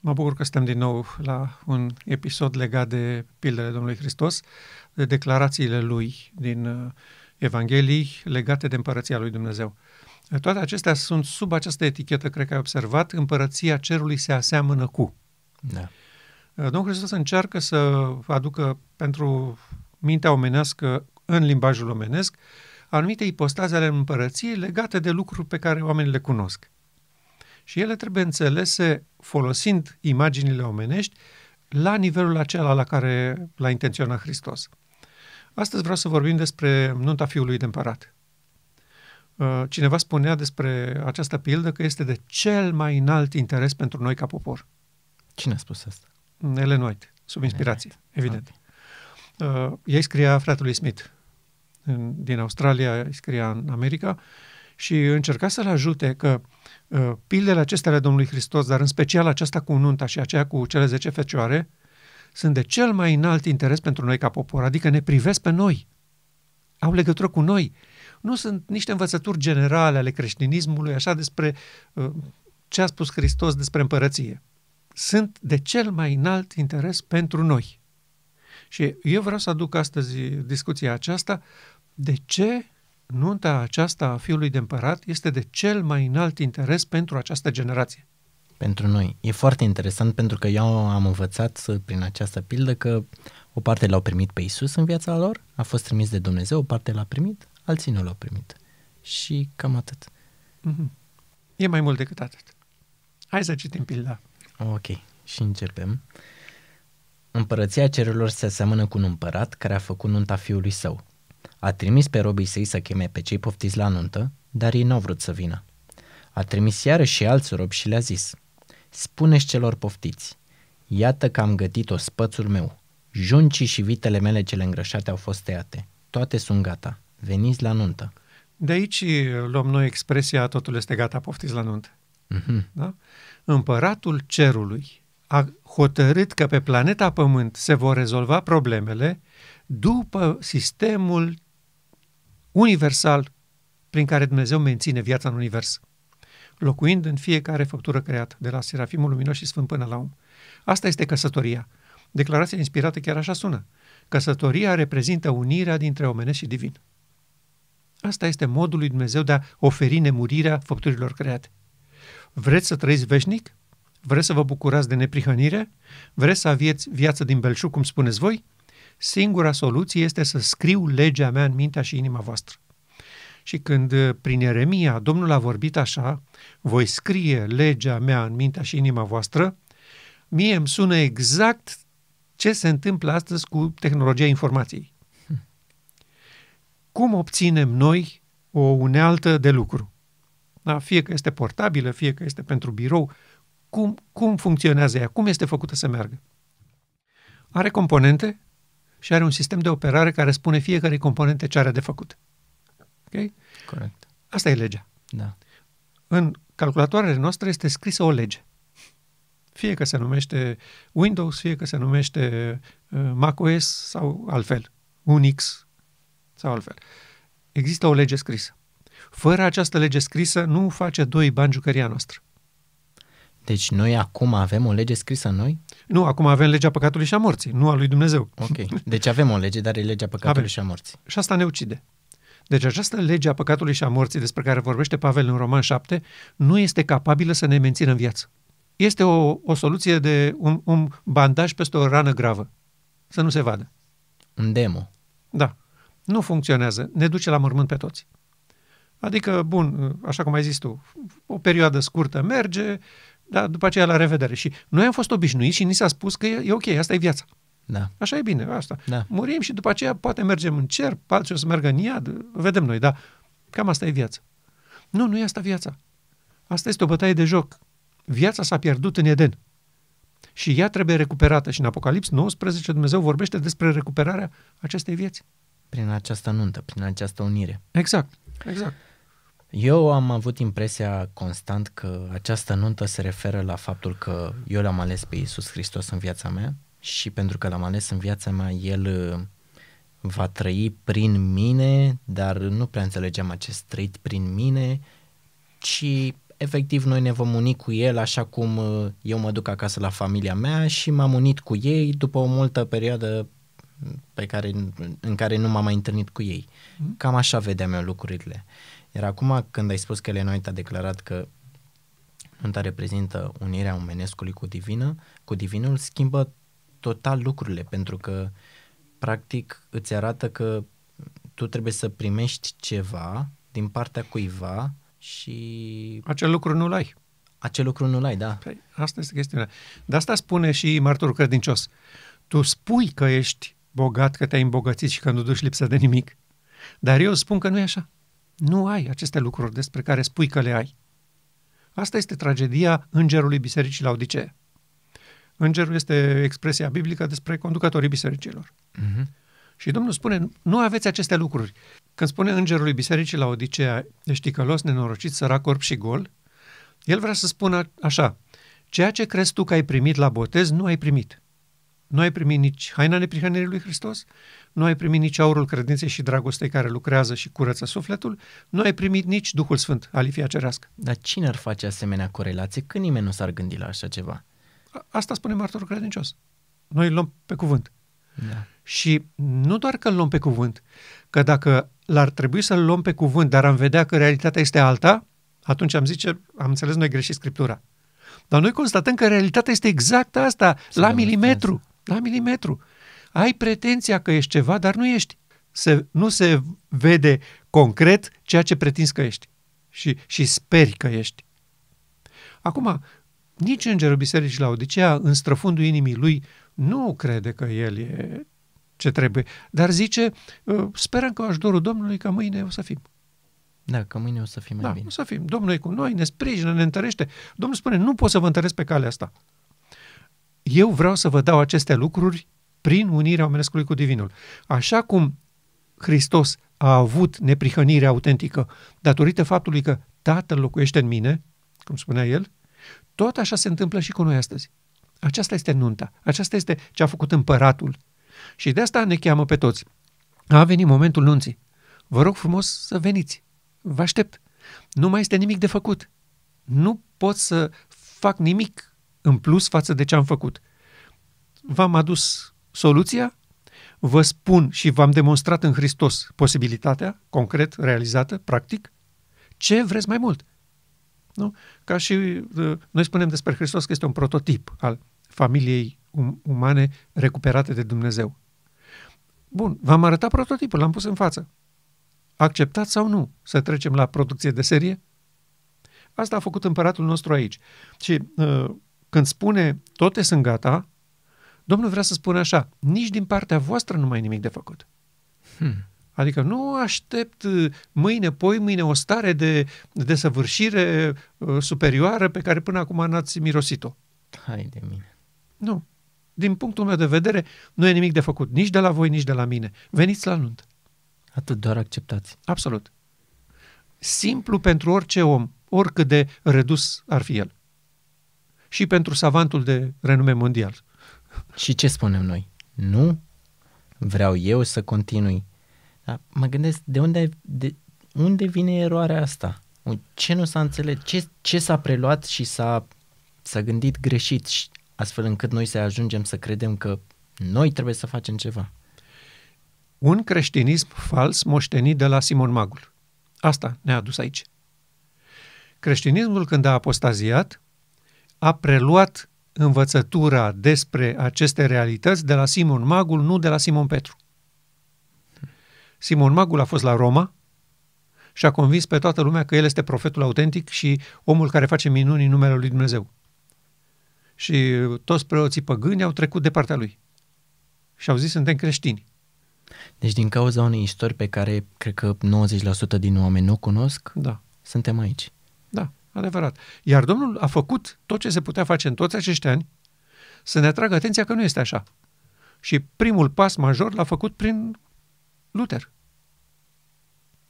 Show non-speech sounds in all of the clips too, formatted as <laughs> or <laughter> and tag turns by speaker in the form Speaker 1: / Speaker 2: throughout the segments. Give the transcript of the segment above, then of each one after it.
Speaker 1: Mă bucur că suntem din nou la un episod legat de pildele Domnului Hristos, de declarațiile lui din uh, Evanghelii legate de împărăția lui Dumnezeu. Toate acestea sunt sub această etichetă, cred că ai observat, împărăția cerului se aseamănă cu. Da. Uh, Domnul Hristos încearcă să aducă pentru mintea omenească, în limbajul omenesc, anumite ipostaze ale împărăției legate de lucruri pe care oamenii le cunosc și ele trebuie înțelese folosind imaginile omenești la nivelul acela la care l-a intenționat Hristos. Astăzi vreau să vorbim despre nunta fiului de împărat. Uh, cineva spunea despre această pildă că este de cel mai înalt interes pentru noi ca popor.
Speaker 2: Cine a spus asta?
Speaker 1: Ellen White, sub inspirație, White. evident. Okay. Uh, ei scria fratelui Smith din Australia, scria în America și încerca să-l ajute că uh, Uh, Pildele acestea ale Domnului Hristos, dar în special aceasta cu nunta și aceea cu cele 10 fecioare, sunt de cel mai înalt interes pentru noi ca popor, adică ne privesc pe noi. Au legătură cu noi. Nu sunt niște învățături generale ale creștinismului, așa despre uh, ce a spus Hristos despre împărăție. Sunt de cel mai înalt interes pentru noi. Și eu vreau să aduc astăzi discuția aceasta de ce nunta aceasta a fiului de împărat este de cel mai
Speaker 2: înalt interes pentru această generație. Pentru noi. E foarte interesant pentru că eu am învățat prin această pildă că o parte l-au primit pe Isus în viața lor, a fost trimis de Dumnezeu, o parte l-a primit, alții nu l-au primit. Și cam atât. Mm-hmm. E
Speaker 1: mai mult decât atât. Hai să citim pilda.
Speaker 2: Ok, și începem. Împărăția cerurilor se asemănă cu un împărat care a făcut nunta fiului său a trimis pe robii săi să cheme pe cei poftiți la nuntă, dar ei n-au vrut să vină. A trimis iarăși și alți robi și le-a zis, Spuneți celor poftiți, iată că am gătit spățul meu, juncii și vitele mele cele îngrășate au fost tăiate, toate sunt gata, veniți la nuntă.
Speaker 1: De aici luăm noi expresia totul este gata, poftiți la nuntă. Mm-hmm. Da? Împăratul cerului
Speaker 2: a hotărât
Speaker 1: că pe planeta Pământ se vor rezolva problemele după sistemul universal prin care Dumnezeu menține viața în univers, locuind în fiecare făptură creată, de la Serafimul Luminos și Sfânt până la om. Asta este căsătoria. Declarația inspirată chiar așa sună. Căsătoria reprezintă unirea dintre omenesc și divin. Asta este modul lui Dumnezeu de a oferi nemurirea făpturilor create. Vreți să trăiți veșnic? Vreți să vă bucurați de neprihănire? Vreți să aveți viață din belșug, cum spuneți voi? Singura soluție este să scriu legea mea în mintea și inima voastră. Și când uh, prin eremia Domnul a vorbit așa, voi scrie legea mea în mintea și inima voastră, mie îmi sună exact ce se întâmplă astăzi cu tehnologia informației. Hmm. Cum obținem noi o unealtă de lucru? Da? Fie că este portabilă, fie că este pentru birou, cum, cum funcționează ea, cum este făcută să meargă. Are componente și are un sistem de operare care spune fiecare componente ce are de făcut. Ok? Corect. Asta e
Speaker 2: legea. Da.
Speaker 1: În calculatoarele noastre este scrisă o lege. Fie că se numește Windows, fie că se numește uh, macOS sau altfel, Unix sau altfel. Există o lege scrisă. Fără această lege scrisă nu face
Speaker 2: doi bani jucăria noastră. Deci noi acum avem o lege scrisă în noi?
Speaker 1: Nu, acum avem legea păcatului și a morții, nu a lui Dumnezeu. Ok,
Speaker 2: <laughs> deci avem o lege, dar e legea păcatului avem. și a morții.
Speaker 1: Și asta ne ucide. Deci această lege a păcatului și a morții despre care vorbește Pavel în Roman 7 nu este capabilă să ne mențină în viață. Este o, o soluție de un, un bandaj peste o rană gravă, să nu se vadă. Un demo. Da. Nu funcționează. Ne duce la mormânt pe toți. Adică, bun, așa cum ai zis tu, o perioadă scurtă merge, dar după aceea la revedere. Și noi am fost obișnuiți și ni s-a spus că e, e ok, asta e viața. Da. Așa e bine, asta. Da. Murim și după aceea poate mergem în cer, alții o să meargă în iad, vedem noi, dar cam asta e viața. Nu, nu e asta viața. Asta este o bătaie de joc. Viața s-a pierdut în Eden. Și ea trebuie
Speaker 2: recuperată. Și în Apocalips 19 Dumnezeu vorbește despre recuperarea acestei vieți. Prin această nuntă, prin această unire. Exact, exact. Eu am avut impresia constant că această nuntă se referă la faptul că eu l-am ales pe Iisus Hristos în viața mea și pentru că l-am ales în viața mea, el uh, va trăi prin mine, dar nu prea înțelegeam acest trăit prin mine, ci efectiv noi ne vom uni cu el așa cum uh, eu mă duc acasă la familia mea și m-am unit cu ei după o multă perioadă pe care, în care nu m-am mai întâlnit cu ei. Mm-hmm. Cam așa vedeam eu lucrurile. Uh, iar acum când ai spus că Elenoit a declarat că nunta reprezintă unirea omenescului cu, divină, cu divinul, schimbă total lucrurile, pentru că practic îți arată că tu trebuie să primești ceva din partea cuiva și... Acel lucru nu-l ai. Acel lucru nu-l ai, da. Păi, asta este chestiunea. De asta spune și martorul
Speaker 1: credincios. Tu spui că ești bogat, că te-ai îmbogățit și că nu duci lipsă de nimic, dar eu spun că nu e așa. Nu ai aceste lucruri despre care spui că le ai. Asta este tragedia îngerului bisericii la Odisee. Îngerul este expresia biblică despre conducătorii bisericilor. Uh-huh. Și Domnul spune, nu aveți aceste lucruri. Când spune îngerului bisericii la ești călos, nenorocit, sărac, corp și gol, el vrea să spună așa, ceea ce crezi tu că ai primit la botez, nu ai primit. Nu ai primit nici haina neprihănirii lui Hristos, nu ai primit nici aurul credinței și dragostei care lucrează și curăță sufletul, nu ai primit nici Duhul Sfânt, alifia cerească. Dar
Speaker 2: cine ar face asemenea corelație când nimeni nu s-ar gândi la așa ceva? A- asta spune martorul credincios. Noi îl luăm pe cuvânt. Da. Și nu doar că îl luăm pe cuvânt,
Speaker 1: că dacă l-ar trebui să-l luăm pe cuvânt, dar am vedea că realitatea este alta, atunci am zice, am înțeles noi greșit Scriptura. Dar noi constatăm că realitatea este exact asta, Se la milimetru, la milimetru ai pretenția că ești ceva, dar nu ești. Se, nu se vede concret ceea ce pretinzi că ești și, și speri că ești. Acum, nici îngerul bisericii la Odisea, în străfundul inimii lui, nu crede că el e ce trebuie, dar zice, ă, sperăm că aș dorul Domnului că mâine o să fim. Da, că mâine o să fim mai da, bine. o să fim. Domnul e cu noi, ne sprijină, ne întărește. Domnul spune, nu pot să vă întăresc pe calea asta. Eu vreau să vă dau aceste lucruri prin unirea omenescului cu divinul. Așa cum Hristos a avut neprihănire autentică datorită faptului că Tatăl locuiește în mine, cum spunea el, tot așa se întâmplă și cu noi astăzi. Aceasta este nunta, aceasta este ce a făcut împăratul. Și de asta ne cheamă pe toți. A venit momentul nunții. Vă rog frumos să veniți. Vă aștept. Nu mai este nimic de făcut. Nu pot să fac nimic în plus față de ce am făcut. V-am adus Soluția? Vă spun și v-am demonstrat în Hristos posibilitatea, concret, realizată, practic. Ce vreți mai mult? Nu? Ca și uh, noi spunem despre Hristos că este un prototip al familiei um, umane recuperate de Dumnezeu. Bun, v-am arătat prototipul, l-am pus în față. Acceptat sau nu să trecem la producție de serie? Asta a făcut împăratul nostru aici. Și uh, când spune toate sunt gata, Domnul vrea să spună așa, nici din partea voastră nu mai e nimic de făcut. Hmm. Adică nu aștept uh, mâine, poi mâine o stare de, de săvârșire uh, superioară pe care până acum n-ați mirosit-o. Hai de mine. Nu. Din punctul meu de vedere, nu e nimic de făcut nici de la voi, nici de la mine. Veniți la nunt. Atât doar acceptați. Absolut. Simplu pentru orice om, oricât de redus ar fi el. Și pentru savantul de renume mondial.
Speaker 2: Și ce spunem noi? Nu, vreau eu să continui. Dar mă gândesc, de unde, de unde vine eroarea asta? Ce nu s-a înțeles? Ce, ce s-a preluat și s-a, s-a gândit greșit și astfel încât noi să ajungem să credem că noi trebuie să facem ceva? Un creștinism fals
Speaker 1: moștenit de la Simon Magul. Asta ne-a adus aici. Creștinismul, când a apostaziat, a preluat învățătura despre aceste realități de la Simon Magul, nu de la Simon Petru. Simon Magul a fost la Roma și a convins pe toată lumea că el este profetul autentic și omul care face minuni în numele lui Dumnezeu. Și toți preoții păgâni au trecut
Speaker 2: de partea lui și au zis suntem creștini. Deci din cauza unei istorii pe care cred că 90% din oameni nu o cunosc, da. suntem aici.
Speaker 1: Adevărat. Iar Domnul a făcut tot ce se putea face în toți acești ani să ne atragă atenția că nu este așa. Și primul pas major l-a făcut prin Luther.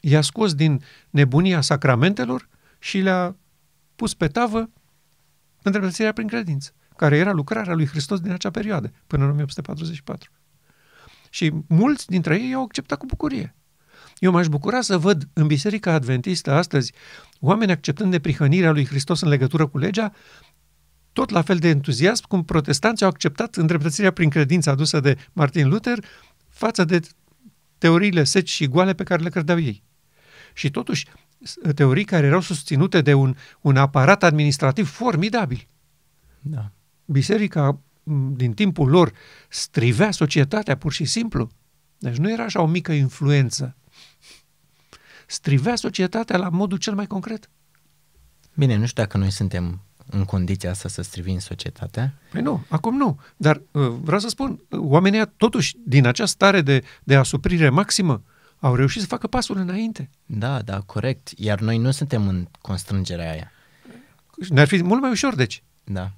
Speaker 1: I-a scos din nebunia sacramentelor și le-a pus pe tavă îndreptățirea prin credință, care era lucrarea lui Hristos din acea perioadă, până în 1844. Și mulți dintre ei au acceptat cu bucurie. Eu m-aș bucura să văd în Biserica Adventistă astăzi oameni acceptând neprihănirea lui Hristos în legătură cu legea, tot la fel de entuziasm cum protestanții au acceptat îndreptățirea prin credință adusă de Martin Luther față de teoriile seci și goale pe care le credeau ei. Și totuși, teorii care erau susținute de un, un aparat administrativ formidabil. Da. Biserica din timpul lor strivea societatea pur și simplu. Deci nu era așa o mică influență
Speaker 2: strivea societatea la modul cel mai concret. Bine, nu știu dacă noi suntem în condiția asta să strivim societatea?
Speaker 1: Păi nu, acum nu. Dar uh, vreau să spun, oamenii totuși, din această stare de, de asuprire maximă, au
Speaker 2: reușit să facă pasul înainte. Da, da, corect. Iar noi nu suntem în constrângerea aia. Ne-ar fi mult mai ușor, deci. Da.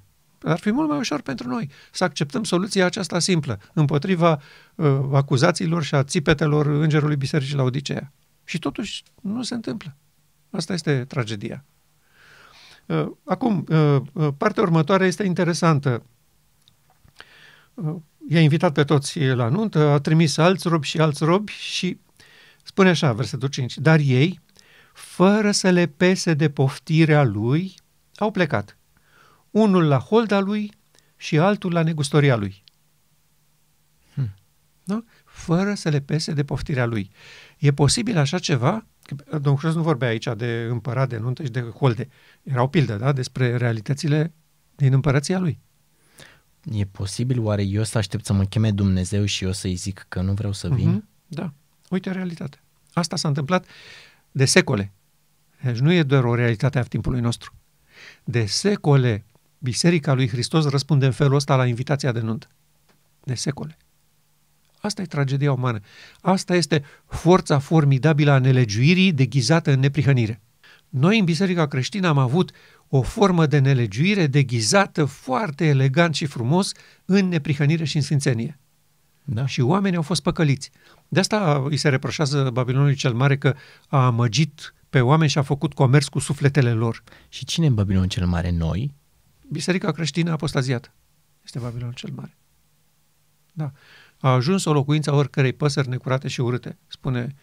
Speaker 2: Ar fi mult mai ușor pentru noi să acceptăm
Speaker 1: soluția aceasta simplă, împotriva uh, acuzațiilor și a țipetelor îngerului Bisericii la Odiseea. Și totuși nu se întâmplă. Asta este tragedia. Uh, acum, uh, uh, partea următoare este interesantă. I-a invitat pe toți la nuntă, a trimis alți robi și alți robi și spune așa, versetul 5, dar ei, fără să le pese de poftirea lui, au plecat. Unul la holda lui și altul la negustoria lui. Hmm. Da? fără să le pese de poftirea lui. E posibil așa ceva? Uh, domnul Hristos nu vorbea aici de împărat, de nuntă și de holde. Era
Speaker 2: o pildă, da? Despre realitățile din împărăția lui. E posibil oare eu să aștept să mă cheme Dumnezeu și eu să-i zic că nu vreau să vin?
Speaker 1: Mm-hmm, da. Uite realitatea. Asta s-a întâmplat de secole. Deci nu e doar o realitate a timpului nostru. De secole, Biserica lui Hristos răspunde în felul ăsta la invitația de nuntă. De secole. Asta e tragedia umană. Asta este forța formidabilă a nelegiuirii deghizată în neprihănire. Noi în Biserica Creștină am avut o formă de nelegiuire deghizată foarte elegant și frumos în neprihănire și în sfințenie. Da. Și oamenii au fost păcăliți. De asta îi se reproșează Babilonului cel Mare că a amăgit pe oameni și a făcut comerț cu sufletele lor. Și cine în Babilon cel Mare? Noi? Biserica creștină apostaziată. Este Babilonul cel Mare. Da a ajuns o locuință a oricărei păsări necurate și urâte, spune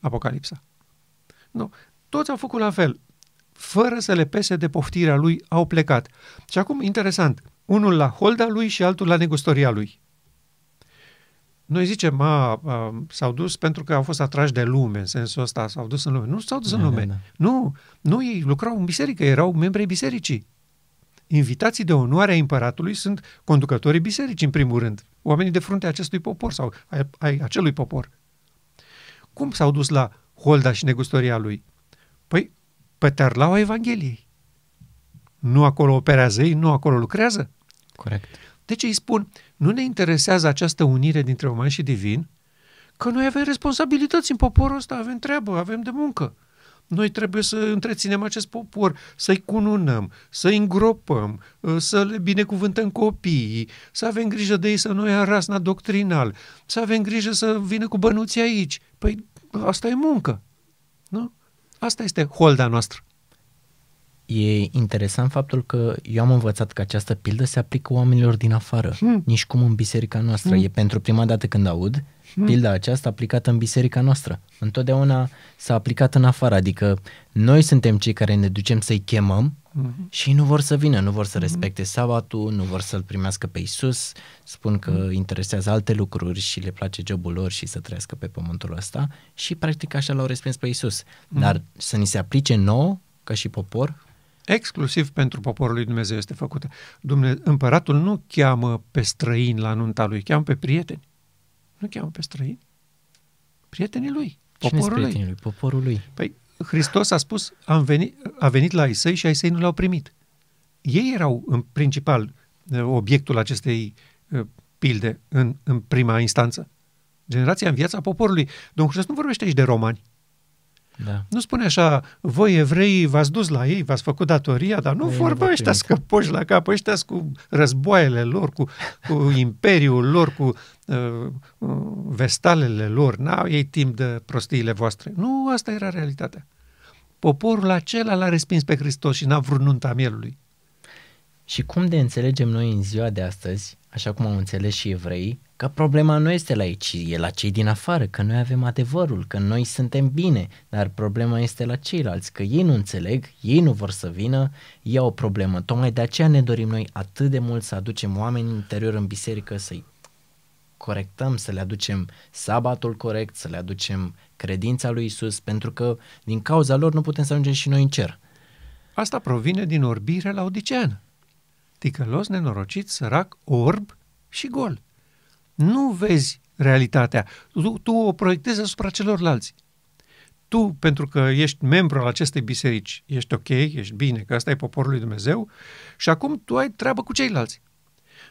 Speaker 1: Apocalipsa. Nu. Toți au făcut la fel. Fără să le pese de poftirea lui, au plecat. Și acum, interesant, unul la holda lui și altul la negustoria lui. Noi zicem, a, a, s-au dus pentru că au fost atrași de lume, în sensul ăsta, s-au dus în lume. Nu s-au dus în da, lume. Da, da. Nu, nu, ei lucrau în biserică, erau membri bisericii invitații de onoare a împăratului sunt conducătorii bisericii, în primul rând, oamenii de frunte acestui popor sau ai, ai acelui popor. Cum s-au dus la holda și negustoria lui? Păi, pe terlaua Evangheliei. Nu acolo operează ei, nu acolo lucrează. Corect. Deci îi spun, nu ne interesează această unire dintre uman și divin, că noi avem responsabilități în poporul ăsta, avem treabă, avem de muncă. Noi trebuie să întreținem acest popor, să-i cununăm, să-i îngropăm, uh, să le binecuvântăm copiii, să avem grijă de ei să nu ia rasna doctrinal, să avem grijă să vină cu bănuții aici. Păi
Speaker 2: asta e muncă, nu? Asta este holda noastră. E interesant faptul că eu am învățat că această pildă se aplică oamenilor din afară, hmm. nici cum în biserica noastră. Hmm. E pentru prima dată când aud Mm. Pilda aceasta aplicată în biserica noastră. Întotdeauna s-a aplicat în afară, adică noi suntem cei care ne ducem să-i chemăm mm. și nu vor să vină, nu vor să mm-hmm. respecte mm. sabatul, nu vor să-L primească pe Isus, spun că mm. interesează alte lucruri și le place jobul lor și să trăiască pe pământul ăsta și practic așa l-au respins pe Isus. Mm. Dar să ni se aplice nouă, ca și popor,
Speaker 1: exclusiv pentru poporul lui Dumnezeu este făcută. Dumne- împăratul nu cheamă pe străini la nunta lui, cheamă pe prieteni. Nu cheamă pe străini. Prietenii lui. Poporul prietenii lui? Poporul lui. Păi Hristos a spus, am venit, a venit la Isai și Isai nu l-au primit. Ei erau în principal eh, obiectul acestei eh, pilde în, în prima instanță. Generația în viața poporului. Domnul Hristos nu vorbește aici de romani. Da. Nu spune așa, voi evrei v-ați dus la ei, v-ați făcut datoria, dar nu ei păi, vorba ăștia scăpoși la cap, ăștia cu războaiele lor, cu, cu imperiul lor, cu uh, uh, vestalele lor, n-au ei timp de prostiile voastre. Nu, asta era realitatea. Poporul acela l-a respins pe Hristos și n-a vrut
Speaker 2: nunta mielului. Și cum de înțelegem noi în ziua de astăzi, așa cum au înțeles și evrei, că problema nu este la ei, ci e la cei din afară, că noi avem adevărul, că noi suntem bine, dar problema este la ceilalți, că ei nu înțeleg, ei nu vor să vină, e o problemă. Tocmai de aceea ne dorim noi atât de mult să aducem oameni interior în biserică, să-i corectăm, să le aducem sabatul corect, să le aducem credința lui Isus, pentru că din cauza lor nu putem să ajungem și noi în cer. Asta provine din orbire la odiceană. Ticălos, nenorocit, sărac, orb și
Speaker 1: gol nu vezi realitatea. Tu, tu o proiectezi asupra celorlalți. Tu, pentru că ești membru al acestei biserici, ești ok, ești bine, că asta e poporul lui Dumnezeu, și acum tu ai treabă cu ceilalți.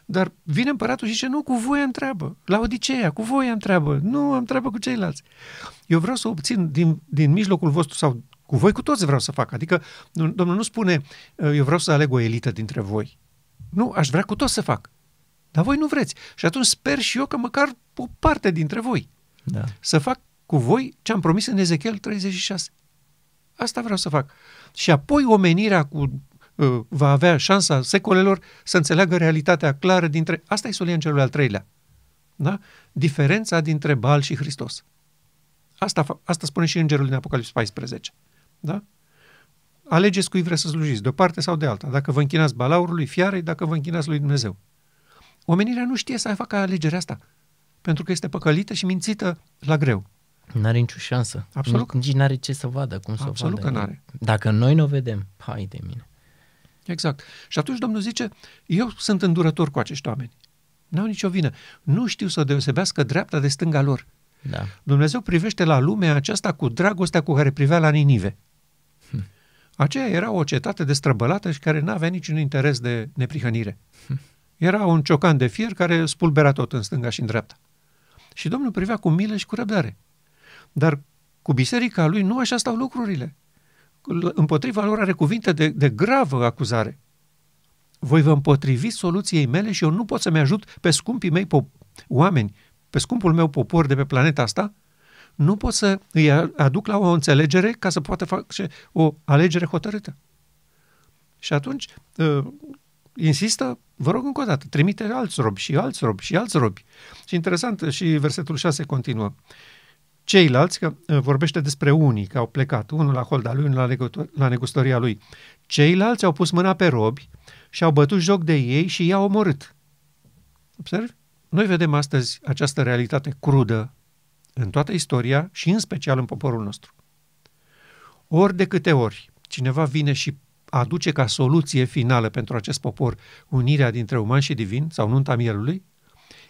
Speaker 1: Dar vine împăratul și zice, nu, cu voi am treabă. La Odiseea, cu voi am treabă. Nu, am treabă cu ceilalți. Eu vreau să obțin din, din mijlocul vostru sau cu voi, cu toți vreau să fac. Adică Domnul nu spune, eu vreau să aleg o elită dintre voi. Nu, aș vrea cu toți să fac. Dar voi nu vreți. Și atunci sper și eu că măcar o parte dintre voi da. să fac cu voi ce am promis în Ezechiel 36. Asta vreau să fac. Și apoi omenirea cu uh, va avea șansa secolelor să înțeleagă realitatea clară dintre... Asta e în celul al treilea. Da? Diferența dintre Baal și Hristos. Asta, asta spune și îngerul din Apocalipsa 14. Da? Alegeți cui vreți să slujiți, de o parte sau de alta. Dacă vă închinați balaurului, fiarei, dacă vă închinați lui Dumnezeu. Omenirea nu știe să
Speaker 2: facă alegerea asta, pentru că este păcălită și mințită la greu. N-are nicio șansă. Absolut. Nici n-are ce să vadă, cum Absolut să vadă. Absolut că n-are. Dacă noi nu o vedem, hai de mine.
Speaker 1: Exact. Și atunci Domnul zice, eu sunt îndurător cu acești oameni. N-au nicio vină. Nu știu să deosebească dreapta de stânga lor. Da. Dumnezeu privește la lumea aceasta cu dragostea cu care privea la Ninive. Hm. Aceea era o cetate destrăbălată și care n-avea niciun interes de neprihănire. Hm. Era un ciocan de fier care spulbera tot în stânga și în dreapta. Și Domnul privea cu milă și cu răbdare. Dar cu biserica lui nu așa stau lucrurile. Împotriva lor are cuvinte de, de gravă acuzare. Voi vă împotriviți soluției mele și eu nu pot să-mi ajut pe scumpii mei pop- oameni, pe scumpul meu popor de pe planeta asta? Nu pot să îi aduc la o înțelegere ca să poată face o alegere hotărâtă. Și atunci ă, insistă Vă rog încă o dată, trimite alți robi și alți robi și alți robi. Și interesant, și versetul 6 continuă. Ceilalți, că vorbește despre unii, că au plecat, unul la holda lui, unul la, negustoria lui. Ceilalți au pus mâna pe robi și au bătut joc de ei și i-au omorât. Observi? Noi vedem astăzi această realitate crudă în toată istoria și în special în poporul nostru. Ori de câte ori cineva vine și aduce ca soluție finală pentru acest popor unirea dintre uman și divin sau nunta mielului,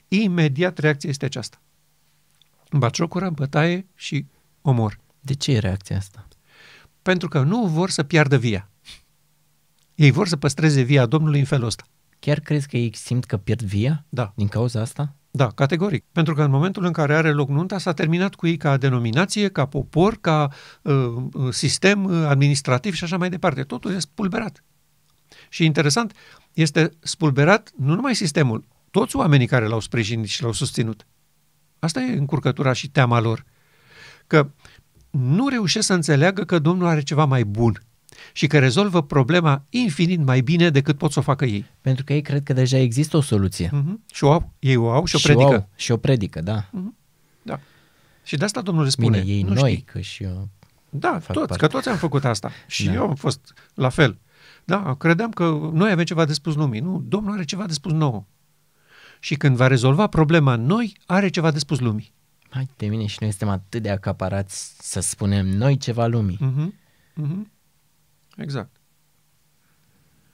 Speaker 1: imediat reacția este aceasta. Baciocura, bătaie și omor. De ce e reacția asta? Pentru că nu vor să piardă via. Ei vor să păstreze via Domnului în felul ăsta. Chiar crezi că ei simt că pierd via? Da. Din cauza asta? Da, categoric. Pentru că în momentul în care are loc nunta, s-a terminat cu ei ca denominație, ca popor, ca uh, uh sistem uh, administrativ și așa mai departe. Totul e spulberat. Și interesant, este spulberat nu numai sistemul, toți oamenii care l-au sprijinit și l-au susținut. Asta e încurcătura și teama lor. Că nu reușesc să înțeleagă că Domnul are ceva mai bun și că rezolvă problema
Speaker 2: infinit mai bine decât pot să o facă ei. Pentru că ei cred că deja există o soluție. Mm-hmm. Și o au, ei o au și o și predică. Au, și o predică, da.
Speaker 1: Mm-hmm. da. Și de asta Domnul spune. Bine, ei nu noi, știi.
Speaker 2: că și eu Da, toți, parte. că toți am
Speaker 1: făcut asta. Și da. eu am fost la fel. Da, credeam că noi avem ceva de spus lumii. Nu, Domnul are ceva de spus nouă. Și când va
Speaker 2: rezolva problema noi, are ceva de spus lumii. Hai de mine și noi suntem atât de acaparați să spunem noi ceva lumii. Uh-huh.
Speaker 1: Uh-huh. Exact.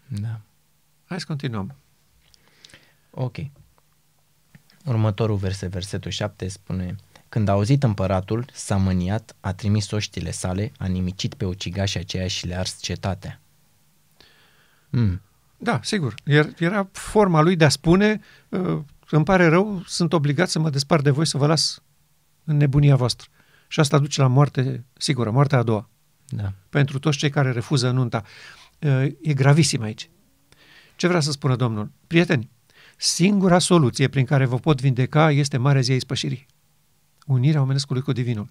Speaker 1: Da. Hai să continuăm.
Speaker 2: Ok. Următorul verset, versetul 7, spune Când a auzit împăratul, s-a mâniat, a trimis oștile sale, a nimicit pe ucigașii aceia și le-a ars cetatea. Mm.
Speaker 1: Da, sigur. Era forma lui de a spune ă, îmi pare rău, sunt obligat să mă despart de voi, să vă las în nebunia voastră. Și asta duce la moarte sigură, moartea a doua. Da. Pentru toți cei care refuză nunta. E gravisim aici. Ce vrea să spună Domnul? Prieteni, singura soluție prin care vă pot vindeca este Marea Zia Ispășirii. Unirea omenescului cu Divinul.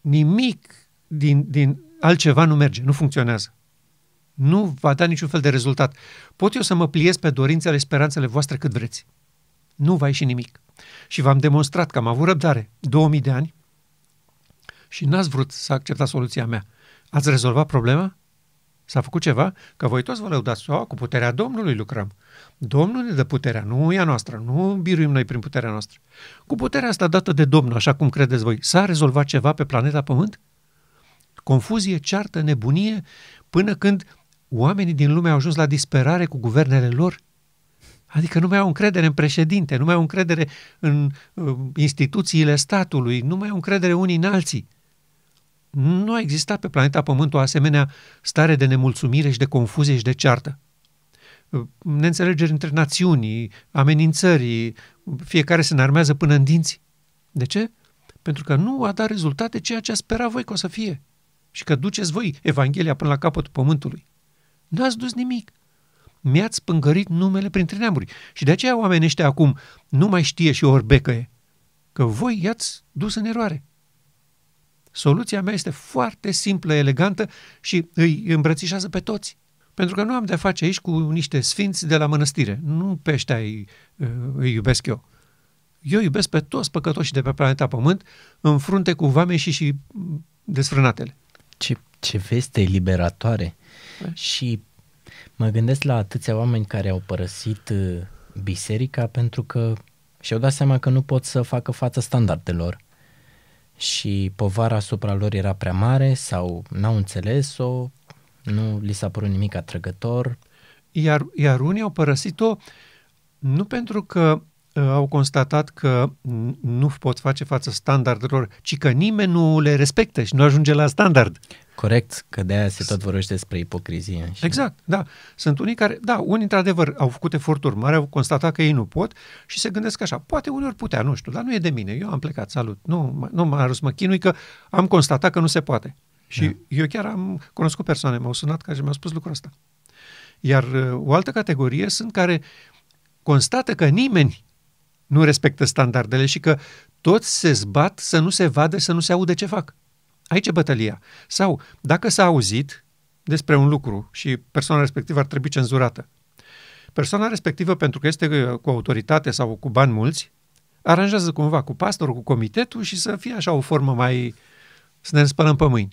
Speaker 1: Nimic din, din altceva nu merge, nu funcționează. Nu va da niciun fel de rezultat. Pot eu să mă pliez pe dorințele, speranțele voastre cât vreți. Nu va ieși nimic. Și v-am demonstrat că am avut răbdare 2000 de ani și n-ați vrut să acceptați soluția mea. Ați rezolvat problema? S-a făcut ceva? Că voi toți vă lăudați, o, cu puterea Domnului lucrăm. Domnul ne dă puterea, nu e a noastră, nu biruim noi prin puterea noastră. Cu puterea asta dată de Domnul, așa cum credeți voi, s-a rezolvat ceva pe planeta Pământ? Confuzie, ceartă, nebunie, până când oamenii din lume au ajuns la disperare cu guvernele lor? Adică nu mai au încredere în președinte, nu mai au încredere în uh, instituțiile statului, nu mai au încredere unii în alții nu a existat pe planeta Pământ o asemenea stare de nemulțumire și de confuzie și de ceartă. Neînțelegeri între națiuni, amenințări, fiecare se înarmează până în dinți. De ce? Pentru că nu a dat rezultate ceea ce a sperat voi că o să fie și că duceți voi Evanghelia până la capătul pământului. Nu ați dus nimic. Mi-ați pângărit numele printre neamuri și de aceea oamenii ăștia acum nu mai știe și orbecăie că voi i-ați dus în eroare. Soluția mea este foarte simplă, elegantă și îi îmbrățișează pe toți. Pentru că nu am de-a face aici cu niște sfinți de la mănăstire. Nu pe ăștia îi, uh, îi iubesc eu. Eu iubesc pe toți păcătoșii de pe planeta Pământ în frunte cu vame și și
Speaker 2: desfrânatele. Ce, ce veste liberatoare! E? Da. Și mă gândesc la atâția oameni care au părăsit uh, biserica pentru că și-au dat seama că nu pot să facă față standardelor și povara asupra lor era prea mare sau n-au înțeles-o, nu li s-a părut nimic atrăgător.
Speaker 1: Iar, iar unii au părăsit-o nu pentru că Uh, au constatat că nu pot face față standardelor, ci că nimeni nu le respectă și nu ajunge la standard.
Speaker 2: Corect, că de aia se tot vorbește despre ipocrizie. Și...
Speaker 1: Exact, da. Sunt unii care, da, unii într-adevăr au făcut eforturi mari, au constatat că ei nu pot și se gândesc așa, poate uneori putea, nu știu, dar nu e de mine, eu am plecat, salut, nu, nu m-a râs, mă chinui că am constatat că nu se poate. Și da. eu chiar am cunoscut persoane, m-au sunat care mi-au spus lucrul ăsta. Iar uh, o altă categorie sunt care constată că nimeni nu respectă standardele și că toți se zbat să nu se vadă, să nu se audă ce fac. Aici e bătălia. Sau, dacă s-a auzit despre un lucru și persoana respectivă ar trebui cenzurată, persoana respectivă, pentru că este uh, cu autoritate sau cu bani mulți, aranjează cumva cu pastorul, cu comitetul și să fie așa o formă mai... să ne spălăm pe mâini.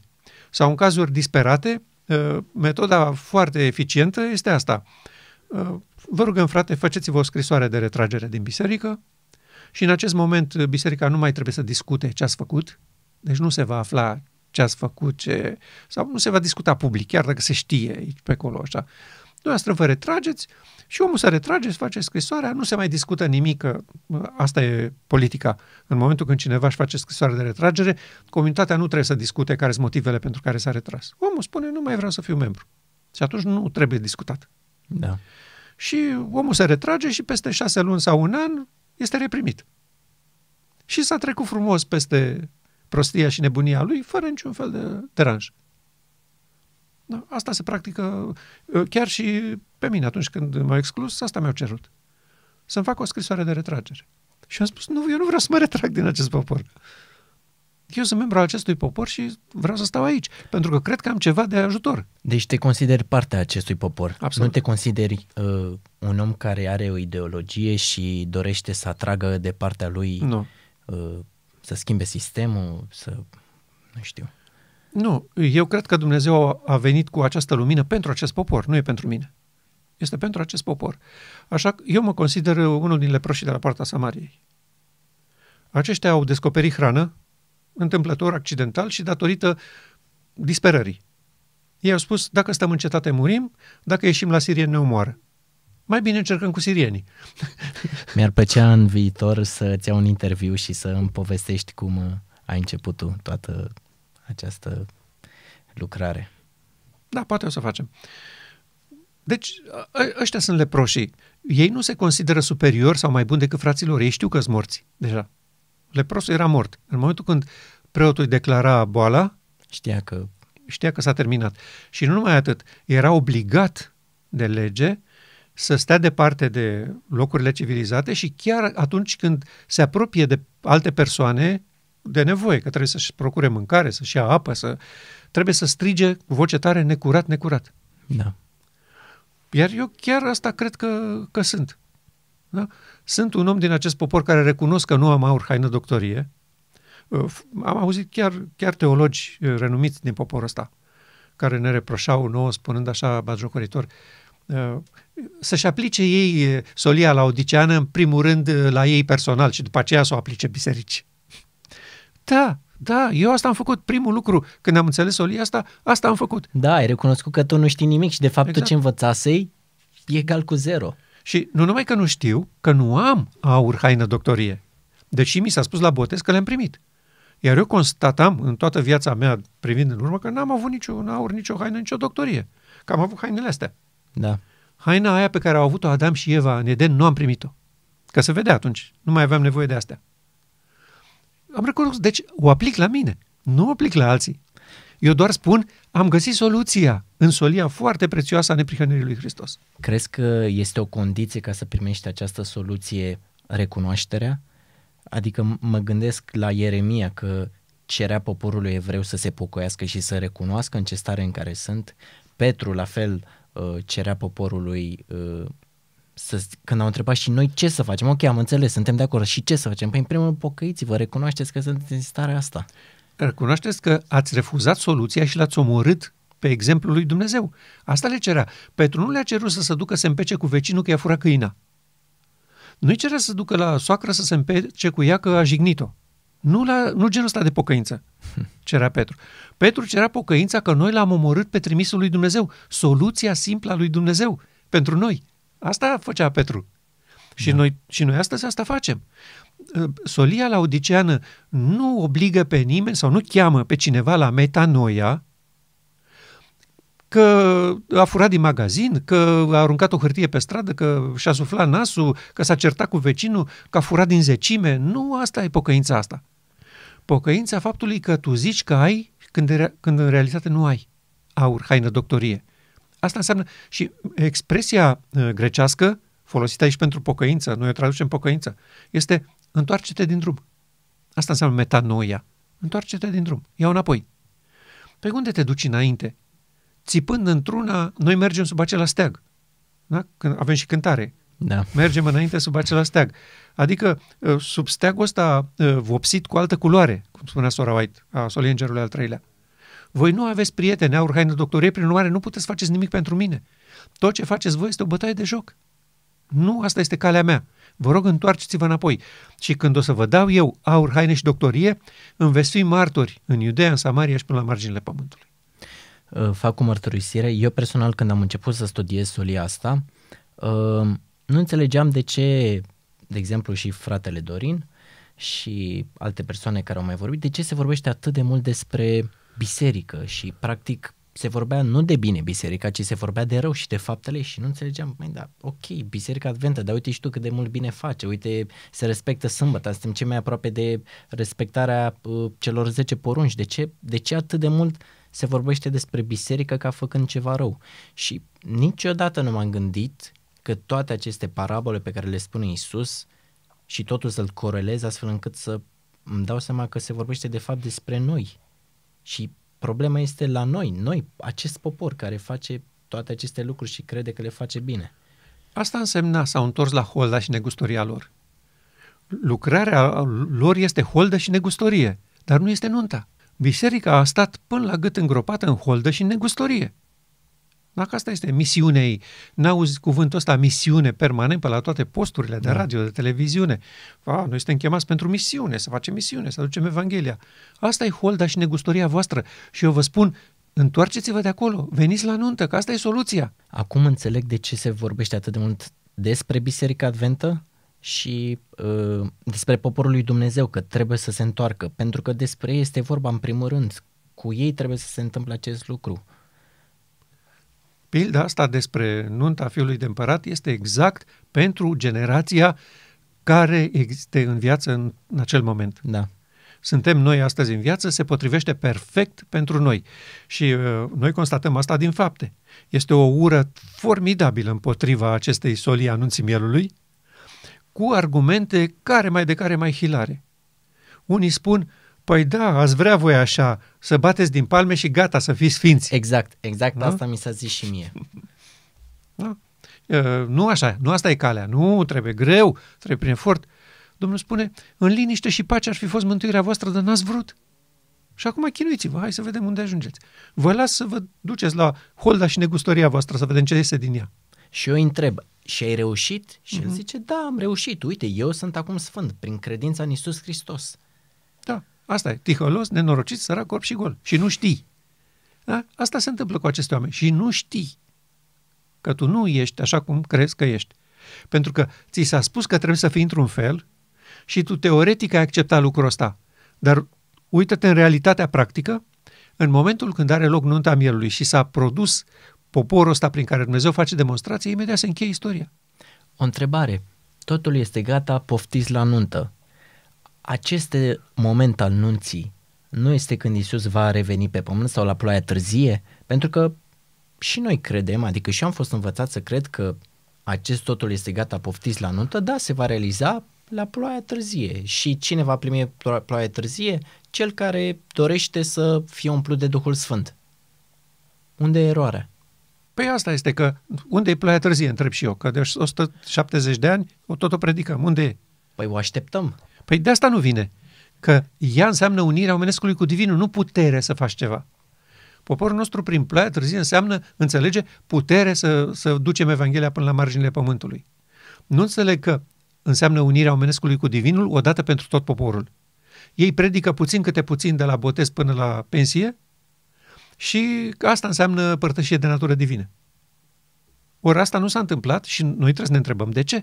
Speaker 1: Sau în cazuri disperate, uh, metoda foarte eficientă este asta. Uh, vă rugăm, frate, faceți-vă o scrisoare de retragere din biserică și în acest moment uh, biserica nu mai trebuie să discute ce ați făcut, deci nu se va afla ce ați făcut, ce... sau nu se va discuta public, chiar dacă se știe aici pe acolo așa. Dumneavoastră vă retrageți și omul se retrage, face scrisoarea, nu se mai discută nimic, că uh, asta e politica. În momentul când cineva își face scrisoare de retragere, comunitatea nu trebuie să discute care sunt motivele pentru care s-a retras. Omul spune, nu mai vreau să fiu membru. Și atunci nu trebuie discutat. Da. Și omul se retrage și peste șase luni sau un an este reprimit. Și s-a trecut frumos peste prostia și nebunia lui, fără niciun fel de deranj. Da, asta se practică uh, chiar și pe mine atunci când m-au exclus, asta mi-au cerut. Să-mi fac o scrisoare de retragere. Și am spus, nu, eu nu vreau să mă retrag din acest popor eu sunt membru al acestui popor și vreau să stau aici, pentru că cred că am ceva de ajutor.
Speaker 2: Deci te consideri parte a acestui popor. Absolut. Nu te consideri uh, un om care are o ideologie și dorește să atragă de partea lui, nu. Uh, să schimbe sistemul, să... nu știu.
Speaker 1: Nu, eu cred că Dumnezeu a venit cu această lumină pentru acest popor, nu e pentru mine. Este pentru acest popor. Așa că eu mă consider unul din leproșii de la partea Samariei. Aceștia au descoperit hrană, întâmplător, accidental și datorită disperării. Ei au spus, dacă stăm în cetate murim, dacă ieșim
Speaker 2: la Sirie ne omoară.
Speaker 1: Mai bine încercăm cu sirienii.
Speaker 2: <laughs> Mi-ar plăcea în viitor să-ți iau un interviu și să îmi povestești cum uh, ai început tu toată această lucrare.
Speaker 1: Da, poate o să facem. Deci, ăștia sunt leproșii. Ei nu se consideră superior sau mai buni decât fraților. Ei știu că sunt morți deja. Leprosul era mort. În momentul când preotul îi declara boala, știa că știa că s-a terminat. Și nu numai atât, era obligat de lege să stea departe de locurile civilizate și chiar atunci când se apropie de alte persoane de nevoie, că trebuie să-și procure mâncare, să-și ia apă, să... trebuie să strige cu voce tare necurat, necurat. Da. Iar eu chiar asta cred că, că sunt. Da? Sunt un om din acest popor care recunosc că nu am aur haină doctorie. Ă, am auzit chiar, chiar teologi ă, renumiți din poporul ăsta, care ne reproșau nouă, spunând așa, bagiocoritor, ă, să-și aplice ei solia la odiceană, în primul rând, la ei personal și după aceea să o aplice bisericii. Da, da, eu asta am făcut primul lucru. Când am înțeles solia asta, asta am făcut. Da, ai recunoscut că tu nu știi nimic și de fapt exact. tot ce învățasei e egal cu zero. Și nu numai că nu știu, că nu am aur haină doctorie, deși mi s-a spus la botez că le-am primit. Iar eu constatam în toată viața mea, privind în urmă, că n-am avut niciun aur, nicio haină, nicio doctorie. Că am avut hainele astea. Da. Haina aia pe care au avut-o Adam și Eva în Eden, nu am primit-o. Că se vedea atunci. Nu mai aveam nevoie de astea. Am recunoscut. Deci o aplic la mine. Nu o aplic la alții.
Speaker 2: Eu doar spun, am găsit soluția în solia foarte prețioasă a neprihănirii lui Hristos. Crezi că este o condiție ca să primești această soluție recunoașterea? Adică mă gândesc la Ieremia că cerea poporului evreu să se pocoiască și să recunoască în ce stare în care sunt. Petru, la fel, uh, cerea poporului uh, să, când au întrebat și noi ce să facem, ok, am înțeles, suntem de acord, și ce să facem? Păi, în primul rând, pocăiți-vă, recunoașteți că sunteți în starea asta recunoașteți că ați
Speaker 1: refuzat soluția și l-ați omorât pe exemplul lui Dumnezeu. Asta le cerea. Petru nu le-a cerut să se ducă să împece cu vecinul că i-a furat câina. Nu-i cerea să se ducă la soacră să se împece cu ea că a jignit-o. Nu, la, nu genul ăsta de pocăință cerea Petru. Petru cerea pocăința că noi l-am omorât pe trimisul lui Dumnezeu. Soluția simplă a lui Dumnezeu pentru noi. Asta făcea Petru. Și, da. noi, și noi astăzi asta facem. Uh, Solia laudiceană nu obligă pe nimeni sau nu cheamă pe cineva la metanoia că a furat din magazin, că a aruncat o hârtie pe stradă, că și-a suflat nasul, că s-a certat cu vecinul, că a furat din zecime. Nu asta e pocăința asta. Pocăința faptului că tu zici că ai când, când în realitate nu ai aur, haină, doctorie. Asta înseamnă și expresia uh, grecească folosită aici pentru pocăință, noi o traducem pocăință, este întoarce-te din drum. Asta înseamnă metanoia. Întoarce-te din drum, ia înapoi. Pe unde te duci înainte? Țipând într-una, noi mergem sub acela steag. Da? Când avem și cântare. Da. Mergem înainte sub acela steag. Adică uh, sub steagul ăsta uh, vopsit cu altă culoare, cum spunea Sora White, a Solingerului al treilea. Voi nu aveți prieteni, aur, haină, doctorie, prin urmare nu puteți faceți nimic pentru mine. Tot ce faceți voi este o bătaie de joc. Nu, asta este calea mea. Vă rog, întoarceți-vă înapoi. Și când o să vă dau eu aur, haine și doctorie, îmi veți fi martori în Iudea, în Samaria și
Speaker 2: până la marginile pământului. Ă, fac o mărturisire. Eu personal, când am început să studiez solia asta, ă, nu înțelegeam de ce, de exemplu, și fratele Dorin și alte persoane care au mai vorbit, de ce se vorbește atât de mult despre biserică și, practic, se vorbea nu de bine biserica, ci se vorbea de rău și de faptele și nu înțelegeam, Mai da, ok, biserica adventă, dar uite și tu cât de mult bine face, uite, se respectă sâmbătă, suntem cei mai aproape de respectarea uh, celor 10 porunci, de ce, de ce atât de mult se vorbește despre biserică ca făcând ceva rău? Și niciodată nu m-am gândit că toate aceste parabole pe care le spune Isus și totul să-l corelez astfel încât să îmi dau seama că se vorbește de fapt despre noi și Problema este la noi, noi, acest popor care face toate aceste lucruri și crede că le face bine.
Speaker 1: Asta însemna s-au întors la holda și negustoria lor. Lucrarea lor este holdă și negustorie, dar nu este nunta. Biserica a stat până la gât îngropată în holdă și negustorie. Dacă asta este misiunea ei, n-auzi cuvântul ăsta misiune permanent pe la toate posturile de da. radio, de televiziune. A, noi suntem chemați pentru misiune, să facem misiune, să aducem Evanghelia. Asta e holda și negustoria voastră.
Speaker 2: Și eu vă spun, întoarceți-vă de acolo, veniți la nuntă, că asta e soluția. Acum înțeleg de ce se vorbește atât de mult despre Biserica Adventă și uh, despre poporul lui Dumnezeu, că trebuie să se întoarcă, pentru că despre ei este vorba în primul rând. Cu ei trebuie să se întâmple acest lucru.
Speaker 1: Pilda asta despre nunta fiului de împărat este exact pentru generația care există în viață în, în acel moment. Da. Suntem noi astăzi în viață, se potrivește perfect pentru noi. Și uh, noi constatăm asta din fapte. Este o ură formidabilă împotriva acestei solii anunții mielului, cu argumente care mai de care mai hilare. Unii spun, Păi da, ați vrea voi așa, să bateți
Speaker 2: din palme și gata, să fiți sfinți. Exact, exact da? asta mi s-a zis și mie.
Speaker 1: Da. nu așa, nu asta e calea, nu, trebuie greu, trebuie prin efort. Domnul spune, în liniște și pace ar fi fost mântuirea voastră, dar n-ați vrut. Și acum chinuiți-vă, hai să vedem unde ajungeți. Vă las să vă duceți la holda și negustoria voastră, să vedem ce iese din ea.
Speaker 2: Și eu îi întreb, și ai reușit? Și mm-hmm. el mhm. zice, da, am reușit, uite, eu sunt acum sfânt, prin credința în Iisus Hristos. Asta e, tiholos, nenorocit, sărac, corp și gol. Și nu
Speaker 1: știi. Da? Asta se întâmplă cu aceste oameni. Și nu știi că tu nu ești așa cum crezi că ești. Pentru că ți s-a spus că trebuie să fii într-un fel și tu teoretic ai acceptat lucrul ăsta. Dar uită-te în realitatea practică, în momentul când are loc nunta mielului și s-a produs poporul ăsta prin care Dumnezeu face demonstrație,
Speaker 2: imediat se încheie istoria. O întrebare. Totul este gata, poftiți la nuntă acest moment al nunții nu este când Isus va reveni pe pământ sau la ploaia târzie, pentru că și noi credem, adică și am fost învățat să cred că acest totul este gata, poftis la nuntă, da, se va realiza la ploaia târzie. Și cine va primi ploaia târzie? Cel care dorește să fie umplut de Duhul Sfânt. Unde e eroarea? Păi asta este că, unde e
Speaker 1: ploaia târzie, întreb și eu, că de 170 de ani o tot o predicăm, unde e? Păi o așteptăm. Păi de asta nu vine. Că ea înseamnă unirea omenescului cu divinul, nu putere să faci ceva. Poporul nostru prin ploaia târzie înseamnă, înțelege, putere să, să ducem Evanghelia până la marginile pământului. Nu înțeleg că înseamnă unirea omenescului cu divinul odată pentru tot poporul. Ei predică puțin câte puțin de la botez până la pensie și asta înseamnă părtășie de natură divină. Ori asta nu s-a întâmplat și noi trebuie să ne întrebăm de ce.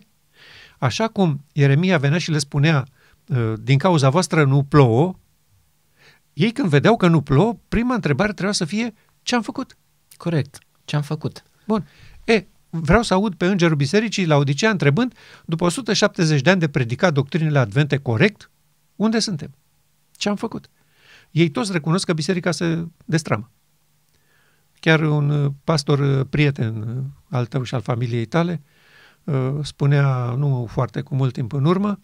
Speaker 1: Așa cum Ieremia venea și le spunea Eh, din cauza voastră nu plouă, ei când vedeau că nu plouă, prima întrebare trebuia să fie ce am făcut. Corect, ce am făcut. Bun. E, vreau să aud pe îngerul bisericii la Odisea întrebând, după 170 de ani de predicat doctrinele advente corect, unde suntem? Ce am făcut? Ei toți recunosc că biserica se destramă. Chiar un eh, pastor eh, prieten al tău și al familiei tale spunea, nu foarte cu mult timp în urmă,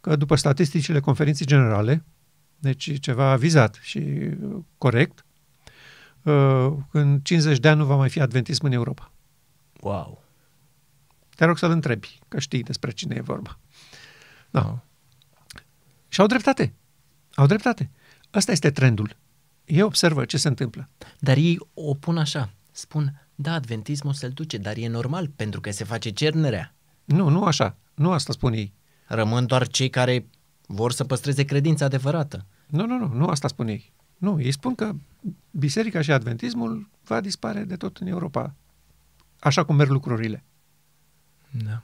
Speaker 1: că după statisticile conferinței generale, deci ceva avizat și uh, corect, uh, în 50 de ani nu va mai fi adventism în Europa. Wow! Te rog să-l întrebi, că știi despre cine e vorba. Da. Wow. Și au dreptate. Au dreptate. Asta este trendul. Ei observă
Speaker 2: ce se întâmplă. Dar ei o pun așa. Spun, da, adventismul se duce, dar e normal pentru că se face cernerea. Nu, nu așa. Nu asta spun ei. Rămân doar cei care vor să păstreze credința adevărată. Nu, nu, nu, nu asta spun ei. Nu, ei spun că
Speaker 1: biserica și adventismul va dispare de tot în Europa, așa cum merg lucrurile. Da.